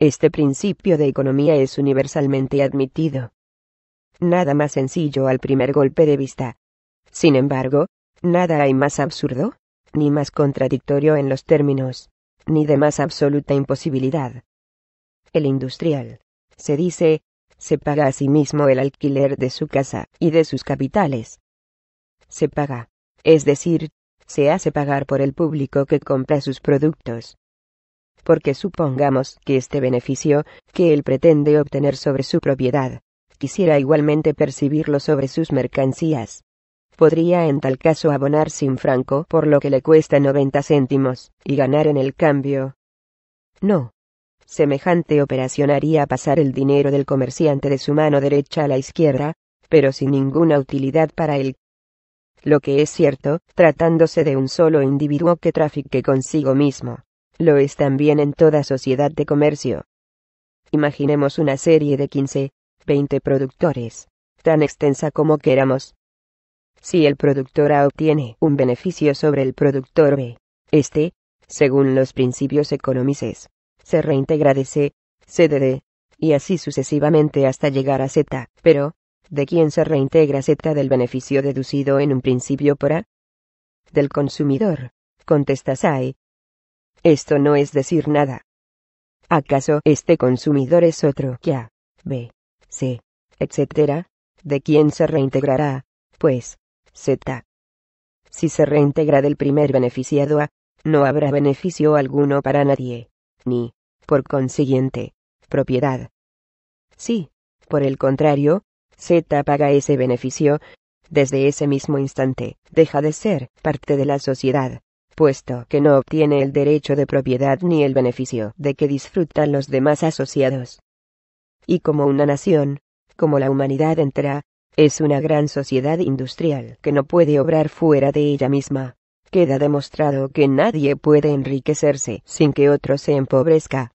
Este principio de economía es universalmente admitido. Nada más sencillo al primer golpe de vista. Sin embargo, nada hay más absurdo, ni más contradictorio en los términos, ni de más absoluta imposibilidad. El industrial, se dice, se paga a sí mismo el alquiler de su casa y de sus capitales. Se paga, es decir, se hace pagar por el público que compra sus productos porque supongamos que este beneficio, que él pretende obtener sobre su propiedad, quisiera igualmente percibirlo sobre sus mercancías. Podría en tal caso abonar sin franco por lo que le cuesta 90 céntimos, y ganar en el cambio. No. Semejante operación haría pasar el dinero del comerciante de su mano derecha a la izquierda, pero sin ninguna utilidad para él lo que es cierto, tratándose de un solo individuo que trafique consigo mismo. Lo es también en toda sociedad de comercio. Imaginemos una serie de 15, 20 productores, tan extensa como queramos. Si el productor A obtiene un beneficio sobre el productor B, este, según los principios económicos, se reintegra de C, C D, y así sucesivamente hasta llegar a Z, pero, ¿de quién se reintegra Z del beneficio deducido en un principio por A? Del consumidor, contesta esto no es decir nada. ¿Acaso este consumidor es otro que A, B, C, etcétera? ¿De quién se reintegrará? Pues, Z. Si se reintegra del primer beneficiado A, no habrá beneficio alguno para nadie, ni, por consiguiente, propiedad. Sí, por el contrario, Z paga ese beneficio, desde ese mismo instante, deja de ser parte de la sociedad puesto que no obtiene el derecho de propiedad ni el beneficio de que disfrutan los demás asociados. Y como una nación, como la humanidad entra, es una gran sociedad industrial que no puede obrar fuera de ella misma. Queda demostrado que nadie puede enriquecerse sin que otro se empobrezca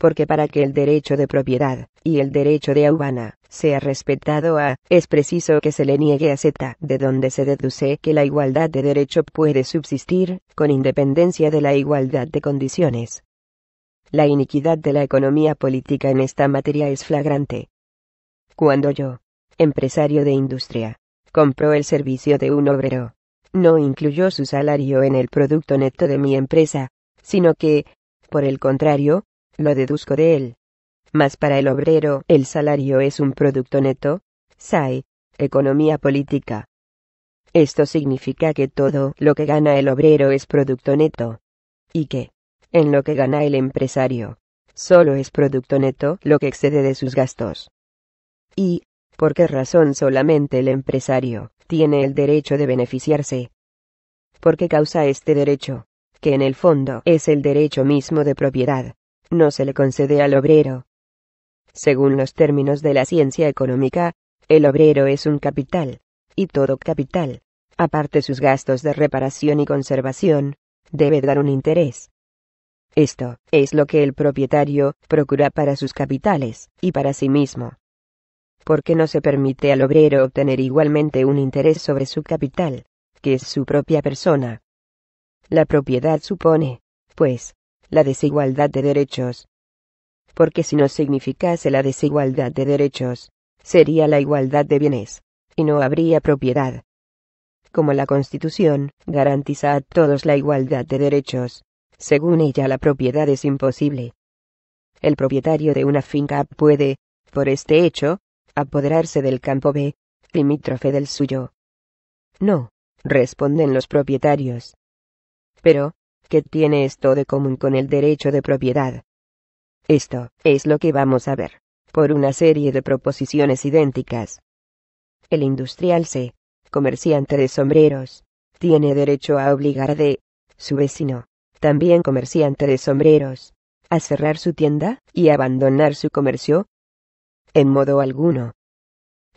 porque para que el derecho de propiedad, y el derecho de aubana, sea respetado a, es preciso que se le niegue a Z, de donde se deduce que la igualdad de derecho puede subsistir, con independencia de la igualdad de condiciones. La iniquidad de la economía política en esta materia es flagrante. Cuando yo, empresario de industria, compró el servicio de un obrero, no incluyó su salario en el producto neto de mi empresa, sino que, por el contrario, lo deduzco de él. Mas para el obrero, el salario es un producto neto. sai, Economía política. Esto significa que todo lo que gana el obrero es producto neto. Y que, en lo que gana el empresario, solo es producto neto lo que excede de sus gastos. ¿Y por qué razón solamente el empresario tiene el derecho de beneficiarse? ¿Por qué causa este derecho, que en el fondo es el derecho mismo de propiedad, no se le concede al obrero. Según los términos de la ciencia económica, el obrero es un capital, y todo capital, aparte sus gastos de reparación y conservación, debe dar un interés. Esto es lo que el propietario procura para sus capitales y para sí mismo. ¿Por qué no se permite al obrero obtener igualmente un interés sobre su capital, que es su propia persona. La propiedad supone, pues, la desigualdad de derechos. Porque si no significase la desigualdad de derechos, sería la igualdad de bienes, y no habría propiedad. Como la Constitución garantiza a todos la igualdad de derechos, según ella la propiedad es imposible. El propietario de una finca puede, por este hecho, apoderarse del campo B, limítrofe del suyo. No, responden los propietarios. Pero, ¿Qué tiene esto de común con el derecho de propiedad? Esto, es lo que vamos a ver, por una serie de proposiciones idénticas. El industrial C, comerciante de sombreros, tiene derecho a obligar a D, su vecino, también comerciante de sombreros, a cerrar su tienda y abandonar su comercio? En modo alguno.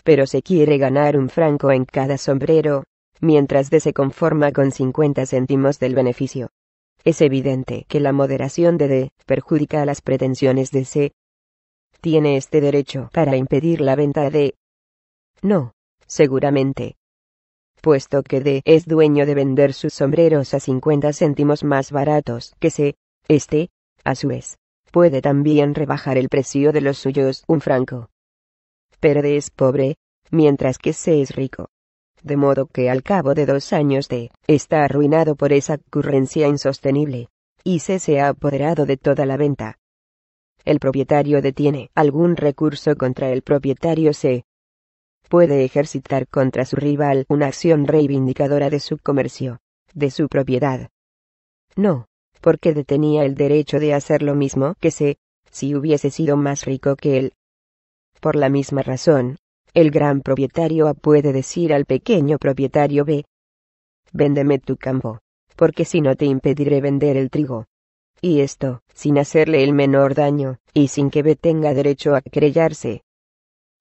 Pero se quiere ganar un franco en cada sombrero, mientras de se conforma con 50 céntimos del beneficio. Es evidente que la moderación de D perjudica a las pretensiones de C. ¿Tiene este derecho para impedir la venta de? No, seguramente. Puesto que D es dueño de vender sus sombreros a 50 céntimos más baratos que C, este, a su vez, puede también rebajar el precio de los suyos un franco. Pero D es pobre, mientras que C es rico de modo que al cabo de dos años de está arruinado por esa ocurrencia insostenible. Y C se ha apoderado de toda la venta. El propietario detiene algún recurso contra el propietario C. Puede ejercitar contra su rival una acción reivindicadora de su comercio, de su propiedad. No, porque detenía el derecho de hacer lo mismo que C, si hubiese sido más rico que él. Por la misma razón, el gran propietario A puede decir al pequeño propietario B, véndeme tu campo, porque si no te impediré vender el trigo. Y esto, sin hacerle el menor daño, y sin que B tenga derecho a creyarse.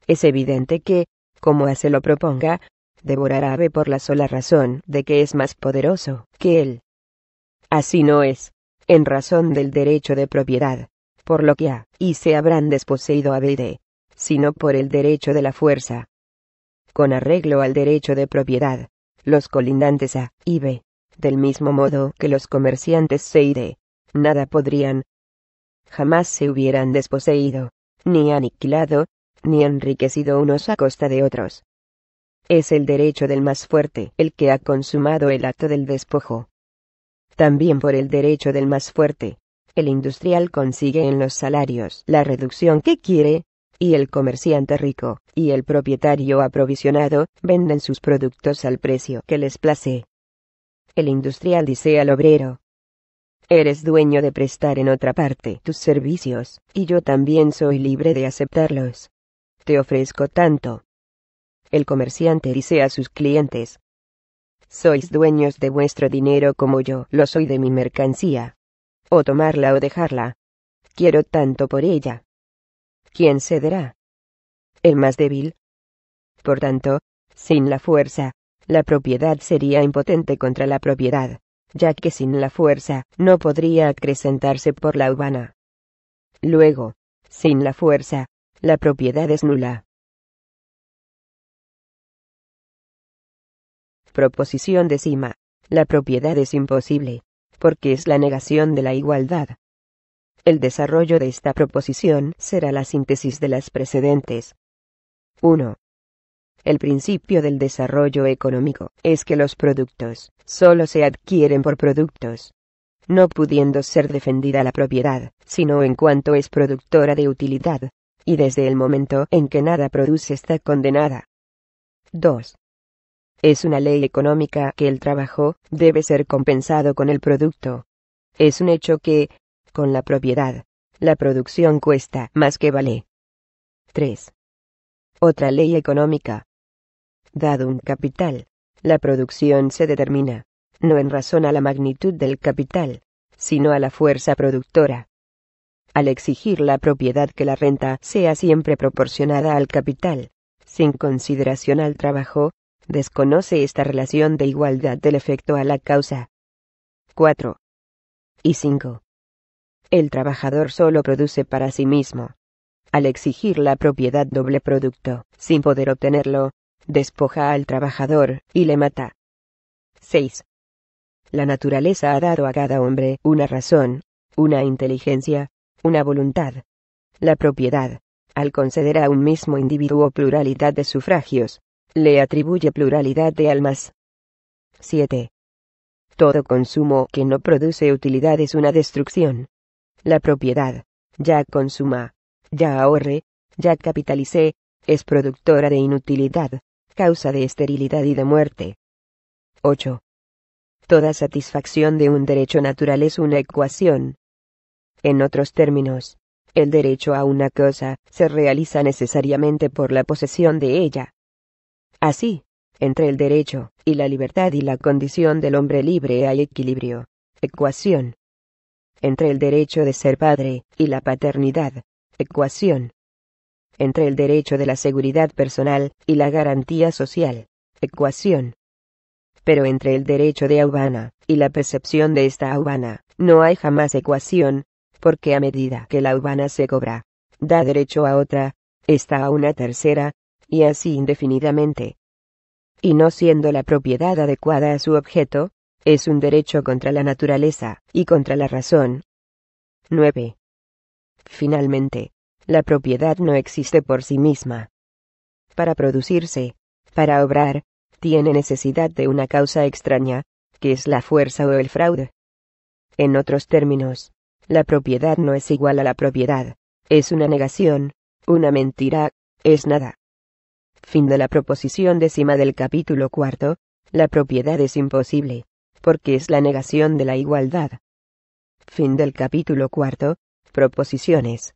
Es evidente que, como A se lo proponga, devorará a B por la sola razón de que es más poderoso que él. Así no es, en razón del derecho de propiedad, por lo que A y se habrán desposeído a B de sino por el derecho de la fuerza. Con arreglo al derecho de propiedad, los colindantes A y B, del mismo modo que los comerciantes C y D, nada podrían, jamás se hubieran desposeído, ni aniquilado, ni enriquecido unos a costa de otros. Es el derecho del más fuerte el que ha consumado el acto del despojo. También por el derecho del más fuerte, el industrial consigue en los salarios la reducción que quiere, y el comerciante rico, y el propietario aprovisionado, venden sus productos al precio que les place. El industrial dice al obrero, Eres dueño de prestar en otra parte tus servicios, y yo también soy libre de aceptarlos. Te ofrezco tanto. El comerciante dice a sus clientes, Sois dueños de vuestro dinero como yo lo soy de mi mercancía. O tomarla o dejarla. Quiero tanto por ella, ¿quién cederá? El más débil. Por tanto, sin la fuerza, la propiedad sería impotente contra la propiedad, ya que sin la fuerza no podría acrecentarse por la urbana. Luego, sin la fuerza, la propiedad es nula. Proposición décima. La propiedad es imposible, porque es la negación de la igualdad. El desarrollo de esta proposición será la síntesis de las precedentes. 1. El principio del desarrollo económico es que los productos solo se adquieren por productos, no pudiendo ser defendida la propiedad, sino en cuanto es productora de utilidad, y desde el momento en que nada produce está condenada. 2. Es una ley económica que el trabajo debe ser compensado con el producto. Es un hecho que, con la propiedad. La producción cuesta más que vale. 3. Otra ley económica. Dado un capital, la producción se determina, no en razón a la magnitud del capital, sino a la fuerza productora. Al exigir la propiedad que la renta sea siempre proporcionada al capital, sin consideración al trabajo, desconoce esta relación de igualdad del efecto a la causa. 4. Y 5 el trabajador solo produce para sí mismo. Al exigir la propiedad doble producto, sin poder obtenerlo, despoja al trabajador y le mata. 6. La naturaleza ha dado a cada hombre una razón, una inteligencia, una voluntad. La propiedad, al conceder a un mismo individuo pluralidad de sufragios, le atribuye pluralidad de almas. 7. Todo consumo que no produce utilidad es una destrucción la propiedad, ya consuma, ya ahorre, ya capitalice, es productora de inutilidad, causa de esterilidad y de muerte. 8. Toda satisfacción de un derecho natural es una ecuación. En otros términos, el derecho a una cosa se realiza necesariamente por la posesión de ella. Así, entre el derecho y la libertad y la condición del hombre libre hay equilibrio, ecuación, entre el derecho de ser padre y la paternidad. Ecuación. Entre el derecho de la seguridad personal y la garantía social. Ecuación. Pero entre el derecho de Aubana y la percepción de esta Aubana, no hay jamás ecuación, porque a medida que la Aubana se cobra, da derecho a otra, está a una tercera, y así indefinidamente. Y no siendo la propiedad adecuada a su objeto, es un derecho contra la naturaleza y contra la razón. 9. Finalmente, la propiedad no existe por sí misma. Para producirse, para obrar, tiene necesidad de una causa extraña, que es la fuerza o el fraude. En otros términos, la propiedad no es igual a la propiedad, es una negación, una mentira, es nada. Fin de la proposición décima del capítulo cuarto, la propiedad es imposible porque es la negación de la igualdad. Fin del capítulo cuarto, proposiciones.